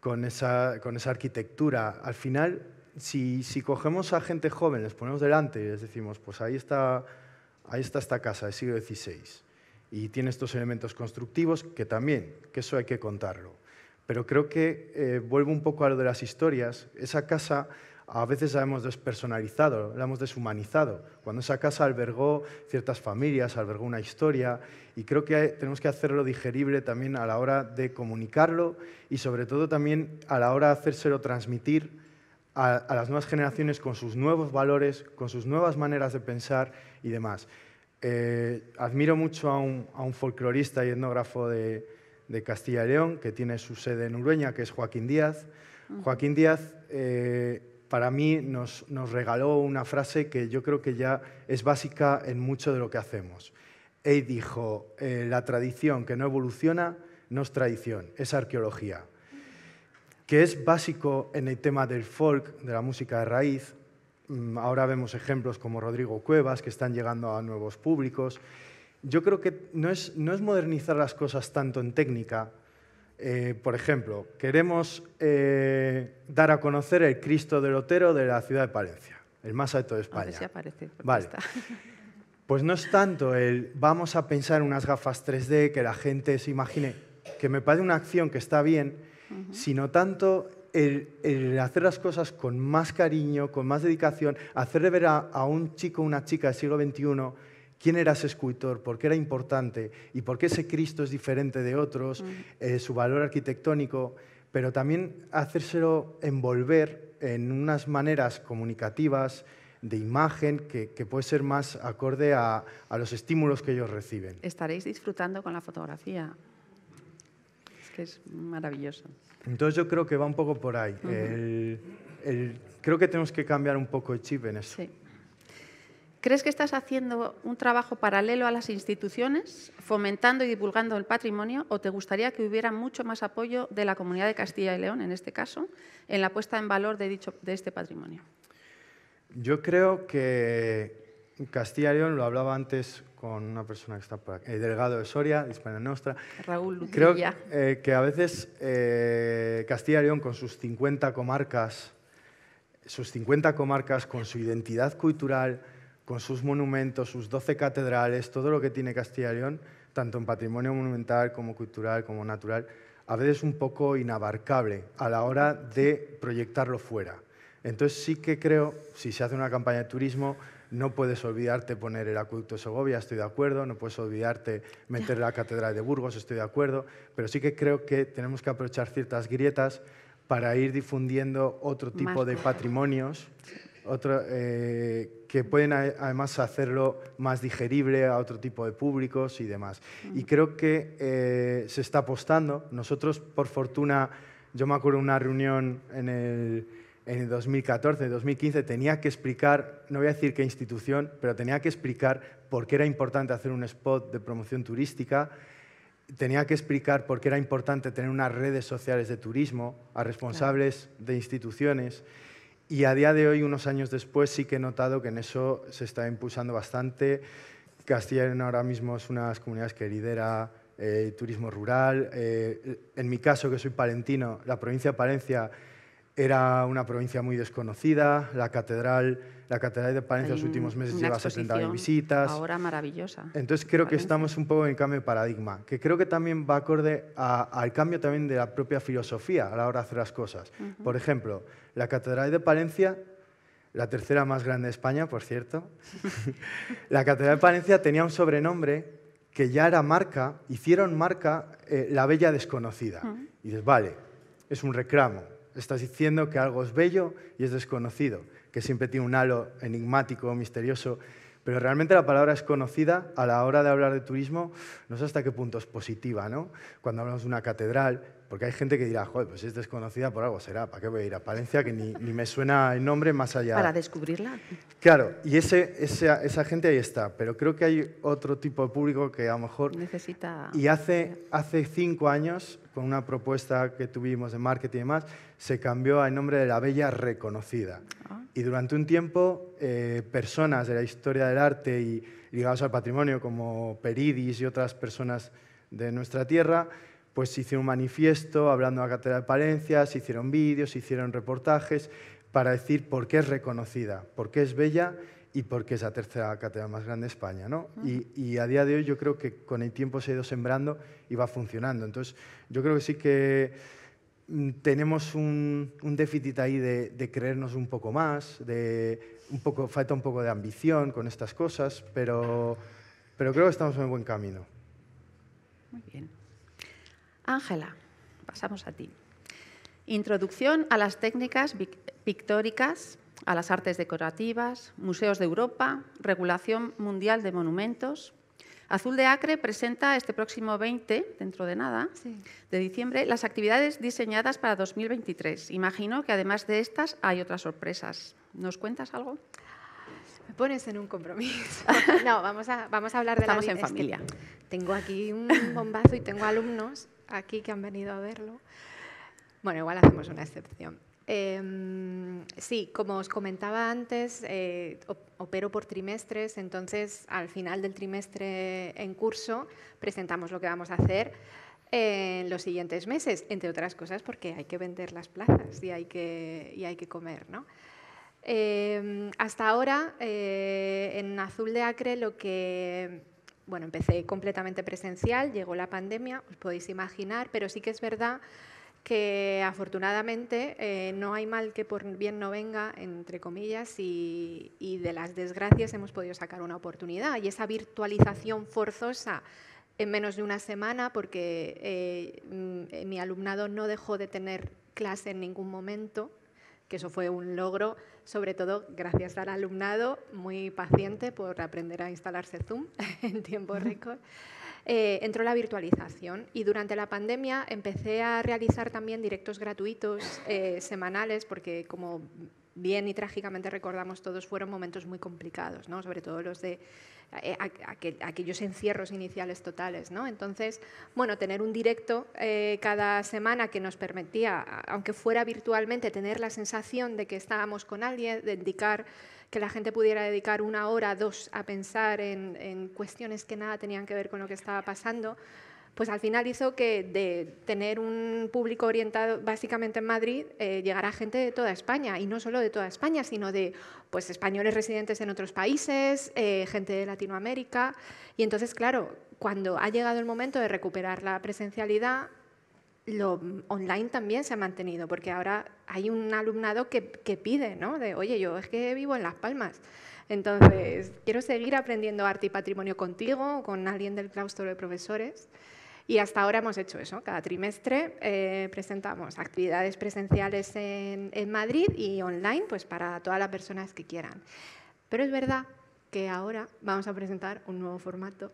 E: con esa, con esa arquitectura, al final, si, si, cogemos a gente joven, les ponemos delante y les decimos, pues ahí está, ahí está esta casa del siglo XVI, y tiene estos elementos constructivos, que también, que eso hay que contarlo. Pero creo que, eh, vuelvo un poco a lo de las historias, esa casa a veces la hemos despersonalizado, la hemos deshumanizado. Cuando esa casa albergó ciertas familias, albergó una historia, y creo que tenemos que hacerlo digerible también a la hora de comunicarlo y sobre todo también a la hora de hacérselo transmitir a, las nuevas generaciones con sus nuevos valores, con sus nuevas maneras de pensar y demás. Eh, admiro mucho a un, folclorista y etnógrafo de, Castilla y León, que tiene su sede en Urueña, que es Joaquín Díaz. Joaquín Díaz eh, para mí nos, regaló una frase que yo creo que ya es básica en mucho de lo que hacemos. Él dijo, eh, la tradición que no evoluciona no es tradición, es arqueología, que es básico en el tema del folk, de la música de raíz. Mm, ahora vemos ejemplos como Rodrigo Cuevas, que están llegando a nuevos públicos. Yo creo que no es modernizar las cosas tanto en técnica, eh, por ejemplo, queremos eh, dar a conocer el Cristo del Otero de la ciudad de Palencia, el más alto de España. vale. Pues no es tanto el vamos a pensar en unas gafas 3D que la gente se imagine, que me parece una acción que está bien, sino tanto el, hacer las cosas con más cariño, con más dedicación, hacerle ver a, a un chico o una chica del siglo XXI quién era ese escultor, por qué era importante y por qué ese Cristo es diferente de otros, mm. eh, su valor arquitectónico, pero también hacérselo envolver en unas maneras comunicativas, de imagen que, puede ser más acorde a, los estímulos que ellos reciben.
B: Estaréis disfrutando con la fotografía. Es que es maravilloso.
E: Entonces yo creo que va un poco por ahí. creo que tenemos que cambiar un poco el chip en eso. Sí.
B: ¿Crees que estás haciendo un trabajo paralelo a las instituciones, fomentando y divulgando el patrimonio, o te gustaría que hubiera mucho más apoyo de la comunidad de Castilla y León, en este caso, en la puesta en valor de, dicho, de este patrimonio?
E: Yo creo que Castilla y León, lo hablaba antes con una persona que está por aquí, el delegado de Soria, de nuestra, Nostra. Raúl Creo eh, que a veces eh, Castilla y León, con sus 50 comarcas, sus 50 comarcas, con su identidad cultural, con sus monumentos, sus 12 catedrales, todo lo que tiene Castilla y León, tanto en patrimonio monumental como cultural, como natural, a veces un poco inabarcable a la hora de proyectarlo fuera. Entonces sí que creo, si se hace una campaña de turismo, no puedes olvidarte poner el acueducto de Segovia, estoy de acuerdo, no puedes olvidarte meter la Catedral de Burgos, estoy de acuerdo, pero sí que creo que tenemos que aprovechar ciertas grietas para ir difundiendo otro tipo de patrimonios eh, que pueden además hacerlo más digerible a otro tipo de públicos y demás. Y creo que eh, se está apostando. Nosotros, por fortuna, yo me acuerdo una reunión en el, en 2014, 2015, tenía que explicar, no voy a decir qué institución, pero tenía que explicar por qué era importante hacer un spot de promoción turística, tenía que explicar por qué era importante tener unas redes sociales de turismo a responsables de instituciones. Y a día de hoy, unos años después, sí que he notado que en eso se está impulsando bastante. Castilla y León ahora mismo es una de las comunidades que lidera el eh, turismo rural. Eh, en mi caso, que soy palentino, la provincia de Palencia era una provincia muy desconocida, la catedral, la catedral de Palencia en los últimos meses lleva 70.000 visitas. Ahora
B: maravillosa. Entonces
E: creo que estamos un poco en el cambio de paradigma, que creo que también va acorde al cambio también de la propia filosofía a la hora de hacer las cosas. Por ejemplo, la catedral de Palencia la tercera más grande de España, por cierto, la Catedral de Palencia tenía un sobrenombre que ya era marca, hicieron marca eh, la Bella Desconocida. Y dices, vale, es un reclamo, estás diciendo que algo es bello y es desconocido, que siempre tiene un halo enigmático, misterioso, pero realmente la palabra es conocida a la hora de hablar de turismo, no sé hasta qué punto es positiva, ¿no? Cuando hablamos de una catedral, porque hay gente que dirá, joder, pues es desconocida por algo será, ¿para qué voy a ir a Palencia que ni, me suena el nombre más allá? Para
B: descubrirla.
E: Claro, y ese, esa, esa gente ahí está, pero creo que hay otro tipo de público que a lo mejor...
B: Necesita... Y hace
E: cinco años con una propuesta que tuvimos de marketing y demás, se cambió al nombre de La Bella Reconocida. Ah. Y durante un tiempo, eh, personas de la historia del arte y ligados al patrimonio, como Peridis y otras personas de nuestra tierra, pues se hicieron un manifiesto hablando a la de Palencia, se hicieron vídeos, hicieron reportajes para decir por qué es reconocida, por qué es bella y porque es la tercera catedral más grande de España. ¿no? y, a día de hoy yo creo que con el tiempo se ha ido sembrando y va funcionando. Entonces, yo creo que sí que mm, tenemos un, déficit ahí de, creernos un poco más, de un poco, falta un poco de ambición con estas cosas, pero, pero creo que estamos en buen camino.
B: Muy bien. Ángela, pasamos a ti. Introducción a las técnicas pictóricas a las artes decorativas, museos de Europa, regulación mundial de monumentos. Azul de Acre presenta este próximo 20, dentro de nada, de diciembre, las actividades diseñadas para 2023. Imagino que además de estas hay otras sorpresas. ¿Nos cuentas algo?
C: Me pones en un compromiso. No, vamos a, vamos a hablar de Estamos la Estamos en familia. tengo aquí un bombazo y tengo alumnos aquí que han venido a verlo. Bueno, igual hacemos una excepción. Em, sí, como os comentaba antes, eh, opero por trimestres, entonces al final del trimestre en curso presentamos lo que vamos a hacer en eh, los siguientes meses, entre otras cosas porque hay que vender las plazas y hay que, y hay que comer. ¿no? Em, hasta ahora, eh, en Azul de Acre, lo que bueno, empecé completamente presencial, llegó la pandemia, os podéis imaginar, pero sí que es verdad que afortunadamente eh, no hay mal que por bien no venga, entre comillas, y, de las desgracias hemos podido sacar una oportunidad. Y esa virtualización forzosa en menos de una semana, porque eh, mm, eh, mi alumnado no dejó de tener clase en ningún momento, que eso fue un logro, sobre todo gracias al alumnado muy paciente por aprender a instalarse Zoom en tiempo récord. Eh, entró la virtualización y durante la pandemia empecé a realizar también directos gratuitos eh, semanales porque como bien y trágicamente recordamos todos fueron momentos muy complicados, ¿no? sobre todo los de eh, aquellos encierros iniciales totales. ¿no? Entonces, bueno, tener un directo cada semana que nos permitía, aunque fuera virtualmente, tener la sensación de que estábamos con alguien, de indicar que la gente pudiera dedicar una hora, dos a pensar en, cuestiones que nada tenían que ver con lo que estaba pasando, pues al final hizo que de tener un público orientado básicamente en Madrid, eh, llegara gente de toda España, y no solo de toda España, sino de pues, españoles residentes en otros países, eh, gente de Latinoamérica. Y entonces, claro, cuando ha llegado el momento de recuperar la presencialidad, lo mm, online también se ha mantenido, porque ahora hay un alumnado que, pide, ¿no? De, oye, yo es que vivo en Las Palmas, entonces quiero seguir aprendiendo arte y patrimonio contigo, con alguien del claustro de profesores. Y hasta ahora hemos hecho eso. Cada trimestre eh, presentamos actividades presenciales en, en Madrid y online pues para todas las personas que quieran. Pero es verdad que ahora vamos a presentar un nuevo formato,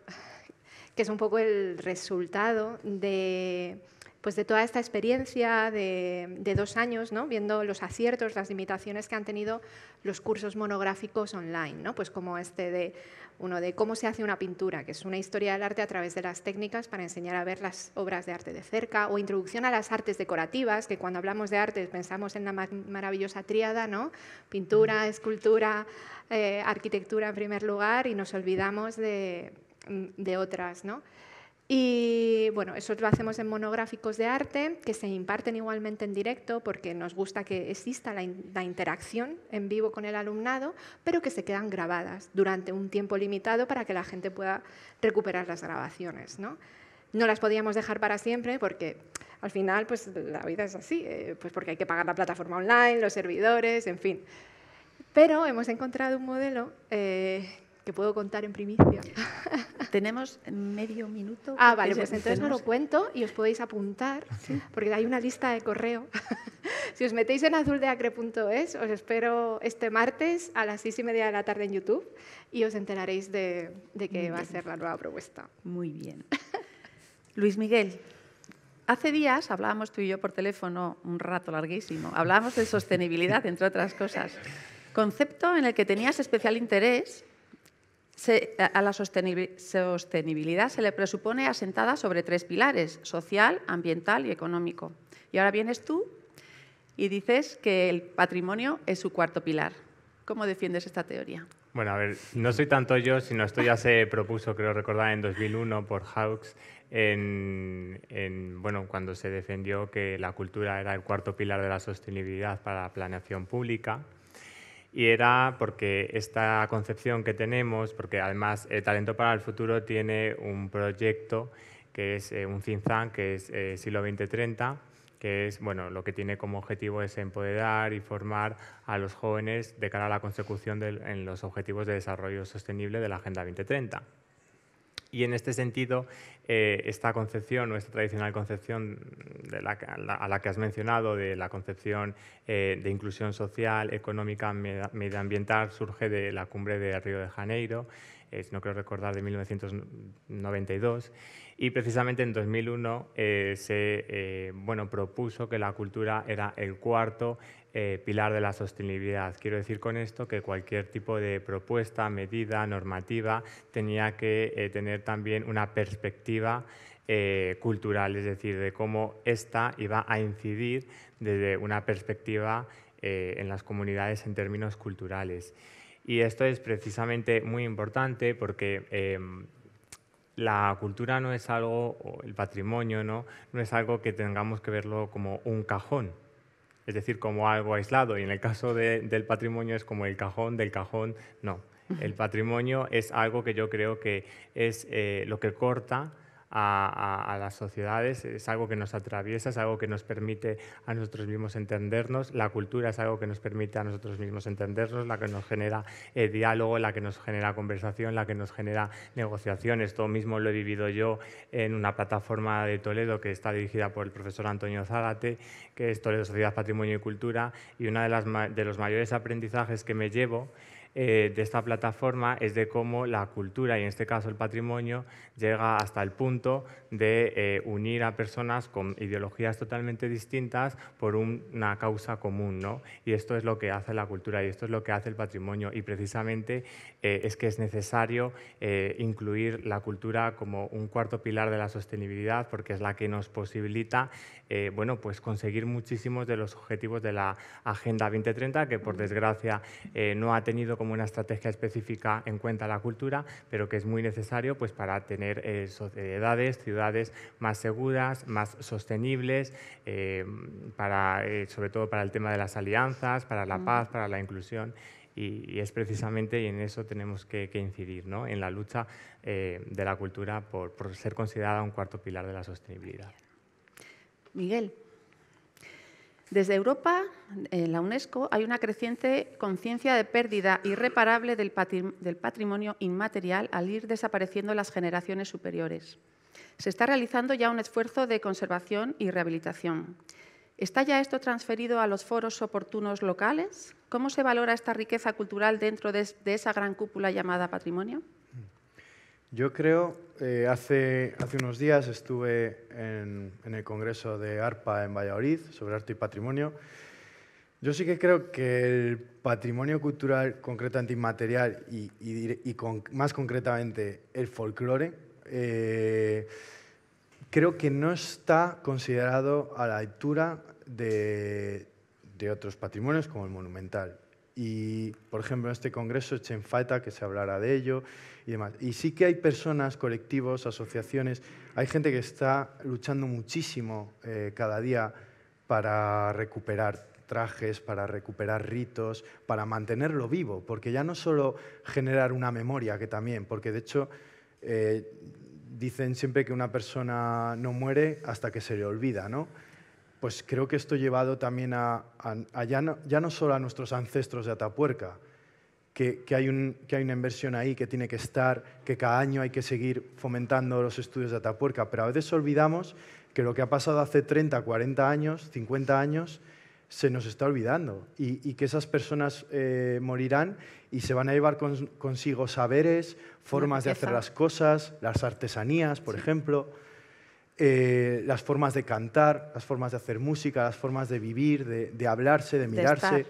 C: que es un poco el resultado de pues, de toda esta experiencia de, dos años, viendo los aciertos, las limitaciones que han tenido los cursos monográficos online, pues como este de uno de cómo se hace una pintura, que es una historia del arte a través de las técnicas para enseñar a ver las obras de arte de cerca, o introducción a las artes decorativas, que cuando hablamos de artes pensamos en la maravillosa tríada, ¿no? pintura, escultura, eh, arquitectura en primer lugar, y nos olvidamos de, otras. Y bueno, eso lo hacemos en monográficos de arte que se imparten igualmente en directo porque nos gusta que exista la, interacción en vivo con el alumnado, pero que se quedan grabadas durante un tiempo limitado para que la gente pueda recuperar las grabaciones. No, no las podíamos dejar para siempre porque al final pues, la vida es así, eh, pues porque hay que pagar la plataforma online, los servidores, en fin. Pero hemos encontrado un modelo eh, que puedo contar en primicia. Tenemos medio minuto. Ah, vale, pues entonces no lo cuento y os podéis apuntar, porque hay una lista de correo. si os metéis en azuldeacre.es, os espero este martes a las seis y media de la tarde en YouTube y os enteraréis de, de qué va a ser la nueva propuesta.
B: Muy bien. Luis Miguel, Hace días hablábamos tú y yo por teléfono un rato larguísimo. Hablábamos de sostenibilidad, entre otras cosas. Concepto en el que tenías especial interés a la sostenibilidad se le presupone asentada sobre tres pilares, social, ambiental y económico. Y ahora vienes tú y dices que el patrimonio es su cuarto pilar. ¿Cómo defiendes esta teoría?
D: Bueno, a ver, no soy tanto yo, sino esto ya se propuso, creo recordar, en 2001 por Hawks, cuando se defendió que la cultura era el cuarto pilar de la sostenibilidad para la planeación pública y era porque esta concepción que tenemos, porque además el Talento para el Futuro tiene un proyecto que es eh, un cinzán que es Silo eh, Siglo 2030, que es bueno, lo que tiene como objetivo es empoderar y formar a los jóvenes de cara a la consecución de en los objetivos de desarrollo sostenible de la Agenda 2030. Y en este sentido, eh, esta concepción o esta tradicional concepción a la que has mencionado, de la concepción eh, de inclusión social, económica, medioambiental, surge de la cumbre de Río de Janeiro, eh, no creo recordar, de 1992. Y precisamente en 2001 se bueno, propuso que la cultura era el cuarto eh, pilar de la sostenibilidad. Quiero decir con esto que cualquier tipo de propuesta, medida, normativa tenía que eh, tener también una perspectiva eh, cultural, es decir, de cómo esta iba a incidir desde una perspectiva en las comunidades en términos culturales. Y esto es precisamente muy importante porque em, la cultura no es algo, o el patrimonio, ¿no? no es algo que tengamos que verlo como un cajón, es decir, como algo aislado. Y en el caso del patrimonio es como el cajón del cajón, no. El patrimonio es algo que yo creo que es eh, lo que corta a, las sociedades, es algo que nos atraviesa, es algo que nos permite a nosotros mismos entendernos, la cultura es algo que nos permite a nosotros mismos entendernos, la que nos genera eh, diálogo, la que nos genera conversación, la que nos genera negociaciones. Todo mismo lo he vivido yo en una plataforma de Toledo que está dirigida por el profesor Antonio Zárate, que es Toledo Sociedad, Patrimonio y Cultura, y uno de, de los mayores aprendizajes que me llevo eh, de esta plataforma es de cómo la cultura, y en este caso el patrimonio, llega hasta el punto de eh, unir a personas con ideologías totalmente distintas por una causa común. ¿no? Y esto es lo que hace la cultura y esto es lo que hace el patrimonio. Y precisamente eh, es que es necesario incluir la cultura como un cuarto pilar de la sostenibilidad porque es la que nos posibilita bueno, pues conseguir muchísimos de los objetivos de la Agenda 2030, que por desgracia no ha tenido como una estrategia específica en cuenta la cultura, pero que es muy necesario pues, para tener eh, sociedades, ciudades más seguras, más sostenibles, eh, para, eh, sobre todo para el tema de las alianzas, para la mm. paz, para la inclusión. Y, es precisamente en eso tenemos que, incidir, en la lucha de la cultura por, por ser considerada un cuarto pilar de la sostenibilidad.
B: Miguel. Desde Europa, en eh, la UNESCO, hay una creciente conciencia de pérdida irreparable del patrimonio inmaterial al ir desapareciendo las generaciones superiores. Se está realizando ya un esfuerzo de conservación y rehabilitación. ¿Está ya esto transferido a los foros oportunos locales? ¿Cómo se valora esta riqueza cultural dentro de, esa gran cúpula llamada patrimonio?
E: Yo creo, eh, hace, unos días estuve en, el Congreso de ARPA en Valladolid sobre arte y patrimonio. Yo sí que creo que el patrimonio cultural concretamente inmaterial y, más concretamente el folclore, eh, creo que no está considerado a la altura de otros patrimonios como el monumental. Y, por ejemplo, en este congreso echen falta que se hablara de ello y demás. Y sí que hay personas, colectivos, asociaciones, hay gente que está luchando muchísimo eh, cada día para recuperar trajes, para recuperar ritos, para mantenerlo vivo, porque ya no solo generar una memoria, que también, porque de hecho eh, dicen siempre que una persona no muere hasta que se le olvida, ¿no? pues creo que esto llevado también a, ya, no, solo a nuestros ancestros de Atapuerca, que, hay una inversión ahí que tiene que estar, que cada año hay que seguir fomentando los estudios de Atapuerca, pero a veces olvidamos que lo que ha pasado hace 30, 40 años, 50 años, se nos está olvidando y, que esas personas eh, morirán y se van a llevar consigo saberes, formas de hacer las cosas, las artesanías, por ejemplo. Eh, las formas de cantar, las formas de hacer música, las formas de vivir, de, hablarse, de mirarse.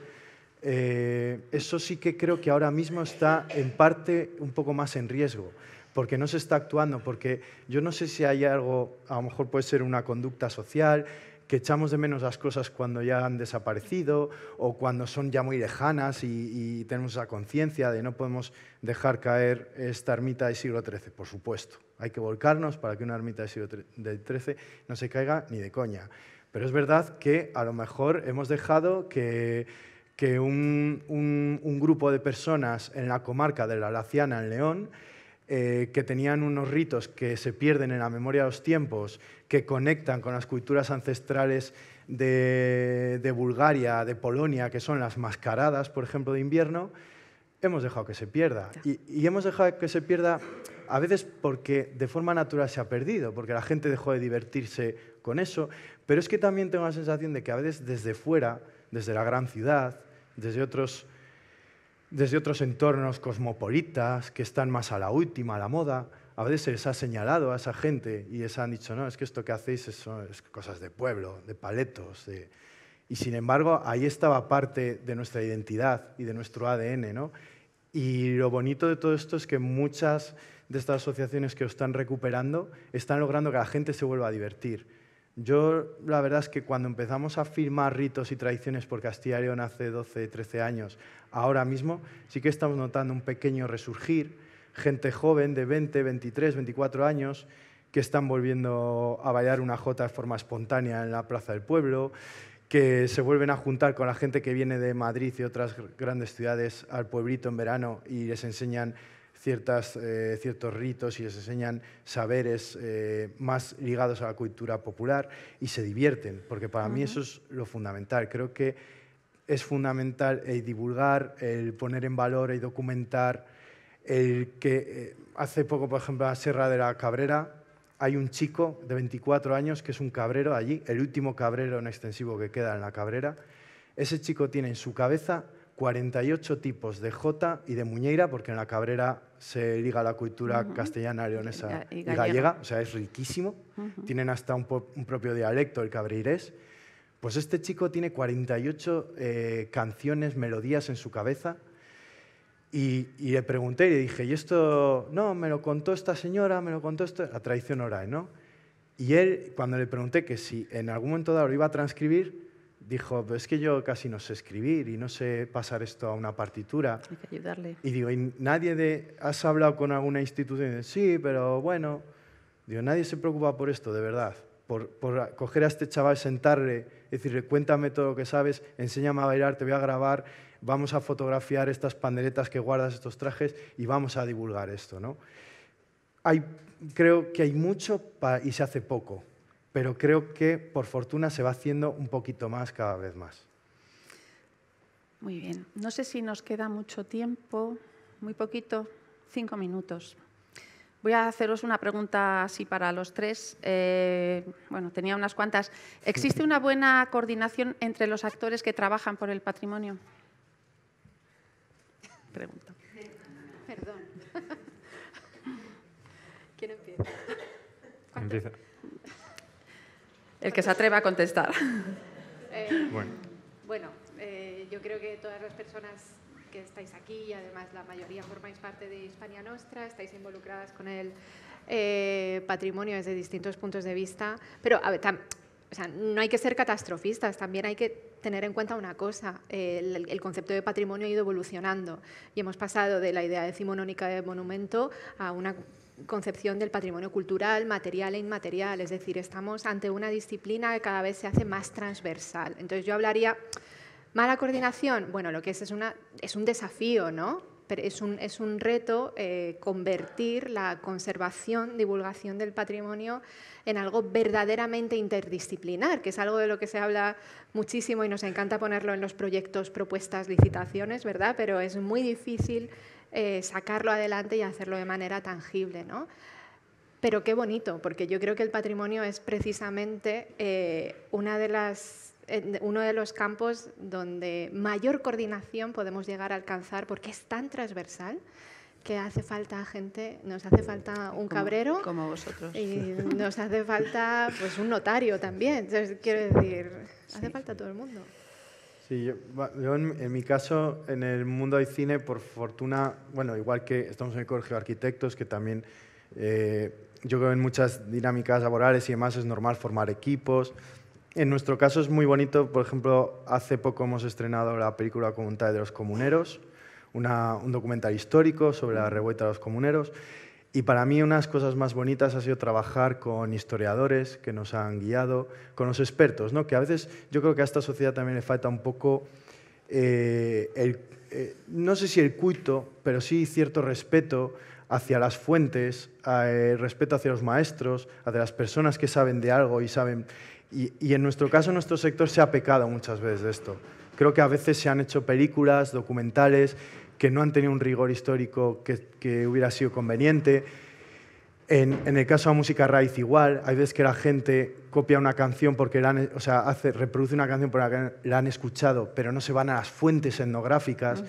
E: Eh, eso sí que creo que ahora mismo está en parte un poco más en riesgo, porque no se está actuando, porque yo no sé si hay algo, a lo mejor puede ser una conducta social, que echamos de menos las cosas cuando ya han desaparecido o cuando son ya muy lejanas y, tenemos esa conciencia de no podemos dejar caer esta ermita del siglo XIII, por supuesto. Hay que volcarnos para que una ermita del siglo XIII no se caiga ni de coña. Pero es verdad que a lo mejor hemos dejado que, un, un grupo de personas en la comarca de la Laciana, en León, eh, que tenían unos ritos que se pierden en la memoria de los tiempos, que conectan con las culturas ancestrales de, Bulgaria, de Polonia, que son las mascaradas, por ejemplo, de invierno, hemos dejado que se pierda. Y, y, hemos dejado que se pierda a veces porque de forma natural se ha perdido, porque la gente dejó de divertirse con eso, pero es que también tengo la sensación de que a veces desde fuera, desde la gran ciudad, desde otros desde otros entornos cosmopolitas que están más a la última, a la moda, a veces se les ha señalado a esa gente y les han dicho, no, es que esto que hacéis es, cosas de pueblo, de paletos. Y sin embargo, ahí estaba parte de nuestra identidad y de nuestro ADN. Y lo bonito de todo esto es que muchas de estas asociaciones que lo están recuperando están logrando que la gente se vuelva a divertir yo la verdad es que cuando empezamos a firmar ritos y tradiciones por Castilla y León hace 12, 13 años, ahora mismo sí que estamos notando un pequeño resurgir, gente joven de 20, 23, 24 años que están volviendo a bailar una jota de forma espontánea en la Plaza del Pueblo, que se vuelven a juntar con la gente que viene de Madrid y otras grandes ciudades al pueblito en verano y les enseñan ciertas, eh, ciertos ritos y les enseñan saberes eh, más ligados a la cultura popular y se divierten, porque para mí eso es lo fundamental. Creo que es fundamental el divulgar, el poner en valor, y documentar, el que eh, hace poco, por ejemplo, en la Sierra de la Cabrera, hay un chico de 24 años que es un cabrero allí, el último cabrero en extensivo que queda en la Cabrera. Ese chico tiene en su cabeza 48 tipos de jota y de muñeira, porque en la cabrera se liga la cultura castellana, leonesa y, gallega. o sea, es riquísimo. Tienen hasta un, propio dialecto, el cabreirés. Pues este chico tiene 48 eh, canciones, melodías en su cabeza. Y, le pregunté y le dije, y esto, no, me lo contó esta señora, me lo contó esto? la tradición oral, ¿no? Y él, cuando le pregunté que si en algún momento dado lo iba a transcribir, dijo, es que yo casi no sé escribir y no sé pasar esto a una partitura. Hay que ayudarle. Y digo, nadie has hablado con alguna institución? Sí, pero bueno, digo, nadie se preocupa por esto, de verdad. Por, por coger a este chaval, sentarle, decirle, cuéntame todo lo que sabes, enséñame a bailar, te voy a grabar, vamos a fotografiar estas panderetas que guardas, estos trajes y vamos a divulgar esto, ¿no? Hay, creo que hay mucho y se hace poco pero creo que por fortuna se va haciendo un poquito más cada vez más.
B: Muy bien, no sé si nos queda mucho tiempo, muy poquito, cinco minutos. Voy a haceros una pregunta así para los tres. Eh, bueno, tenía unas cuantas. ¿Existe una buena coordinación entre los actores que trabajan por el patrimonio? Pregunta.
C: Perdón. ¿Quién empieza? Empieza
B: el que se atreva a contestar. Eh,
C: bueno, eh, yo creo que todas las personas que estáis aquí y además la mayoría formáis parte de Hispania Nostra, estáis involucradas con el eh, patrimonio desde distintos puntos de vista, pero a no hay que ser catastrofistas, también hay que tener en cuenta una cosa, el, concepto de patrimonio ha ido evolucionando y hemos pasado de la idea decimonónica de monumento a una concepción del patrimonio cultural, material e inmaterial, es decir, estamos ante una disciplina que cada vez se hace más transversal. Entonces yo hablaría, mala coordinación, bueno, lo que es es, un desafío, ¿no? Pero es, un, reto eh, convertir la conservación, divulgación del patrimonio en algo verdaderamente interdisciplinar, que es algo de lo que se habla muchísimo y nos encanta ponerlo en los proyectos, propuestas, licitaciones, ¿verdad? Pero es muy difícil eh, sacarlo adelante y hacerlo de manera tangible. ¿no? Pero qué bonito, porque yo creo que el patrimonio es precisamente eh, una de las eh, uno de los campos donde mayor coordinación podemos llegar a alcanzar porque es tan transversal que hace falta gente, nos hace falta un cabrero. Como, vosotros. Y nos hace falta pues, un notario también. Entonces, quiero decir, hace falta todo el mundo.
E: Sí, yo, en, mi caso, en el mundo del cine, por fortuna, bueno, igual que estamos en el Colegio de Arquitectos, que también eh, yo creo en muchas dinámicas laborales y demás es normal formar equipos. En nuestro caso es muy bonito, por ejemplo, hace poco hemos estrenado la película Comunidad de los Comuneros, un documental histórico sobre la revuelta de los comuneros. Y para mí unas cosas más bonitas ha sido trabajar con historiadores que nos han guiado, con los expertos, ¿no? que a veces yo creo que a esta sociedad también le falta un poco, eh, el, eh, no sé si el culto, pero sí cierto respeto hacia las fuentes, eh, respeto hacia los maestros, hacia las personas que saben de algo y saben... Y, y en nuestro caso, en nuestro sector, se ha pecado muchas veces de esto. Creo que a veces se han hecho películas, documentales, que no han tenido un rigor histórico que, hubiera sido conveniente. En, el caso de la música raíz igual, hay veces que la gente copia una canción porque la o sea, reproduce una canción porque la, han escuchado, pero no se van a las fuentes etnográficas.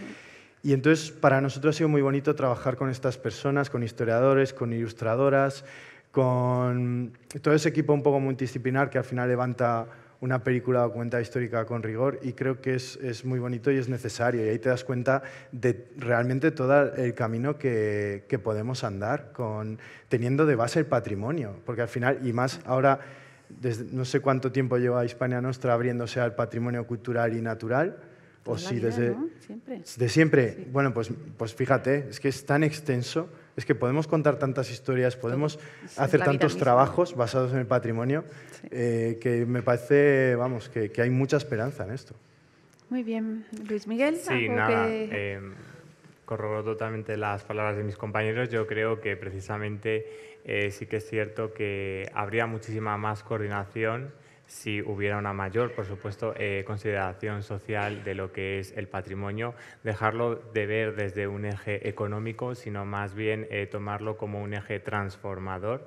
E: Y entonces para nosotros ha sido muy bonito trabajar con estas personas, con historiadores, con ilustradoras, con todo ese equipo un poco multidisciplinar que al final levanta una película documental histórica con rigor y creo que es, es, muy bonito y es necesario. Y ahí te das cuenta de realmente todo el camino que, que podemos andar con, teniendo de base el patrimonio, porque al final, y más ahora, desde, no sé cuánto tiempo lleva Hispania Nostra abriéndose al patrimonio cultural y natural, o si desde... ¿no? Siempre. De siempre. Bueno, pues, pues fíjate, es que es tan extenso es que podemos contar tantas historias, podemos hacer tantos trabajos basados en el patrimonio, eh, que me parece, vamos, que, hay mucha esperanza en esto.
B: Muy bien, Luis Miguel. Sí, nada. Que...
D: Eh, totalmente las palabras de mis compañeros. Yo creo que precisamente eh, sí que es cierto que habría muchísima más coordinación si hubiera una mayor, por supuesto, eh, consideración social de lo que es el patrimonio, dejarlo de ver desde un eje económico, sino más bien eh, tomarlo como un eje transformador.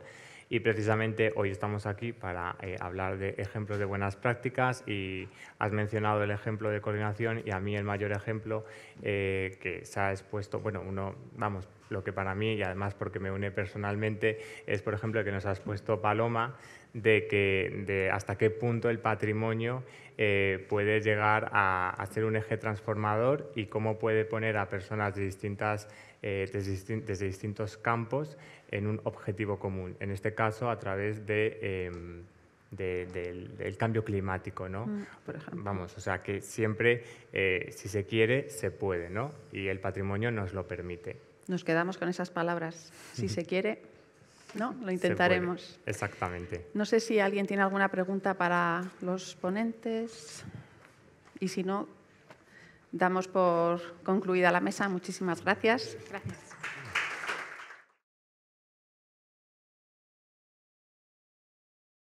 D: Y precisamente hoy estamos aquí para eh, hablar de ejemplos de buenas prácticas y has mencionado el ejemplo de coordinación y a mí el mayor ejemplo que se ha expuesto, bueno, uno, vamos, lo que para mí y además porque me une personalmente es, por ejemplo, que nos ha expuesto Paloma de, que, hasta qué punto el patrimonio eh, puede llegar a, ser un eje transformador y cómo puede poner a personas distintas, eh, desde, distintos campos en un objetivo común, en este caso a través em, del, cambio climático, ¿no? Mm, Vamos, o sea que siempre, eh, si se quiere, se puede, ¿no? Y el patrimonio nos lo permite.
B: Nos quedamos con esas palabras. Si se quiere, ¿no? Lo intentaremos. Exactamente. No sé si alguien tiene alguna pregunta para los ponentes y si no, damos por concluida la mesa. Muchísimas gracias. Gracias.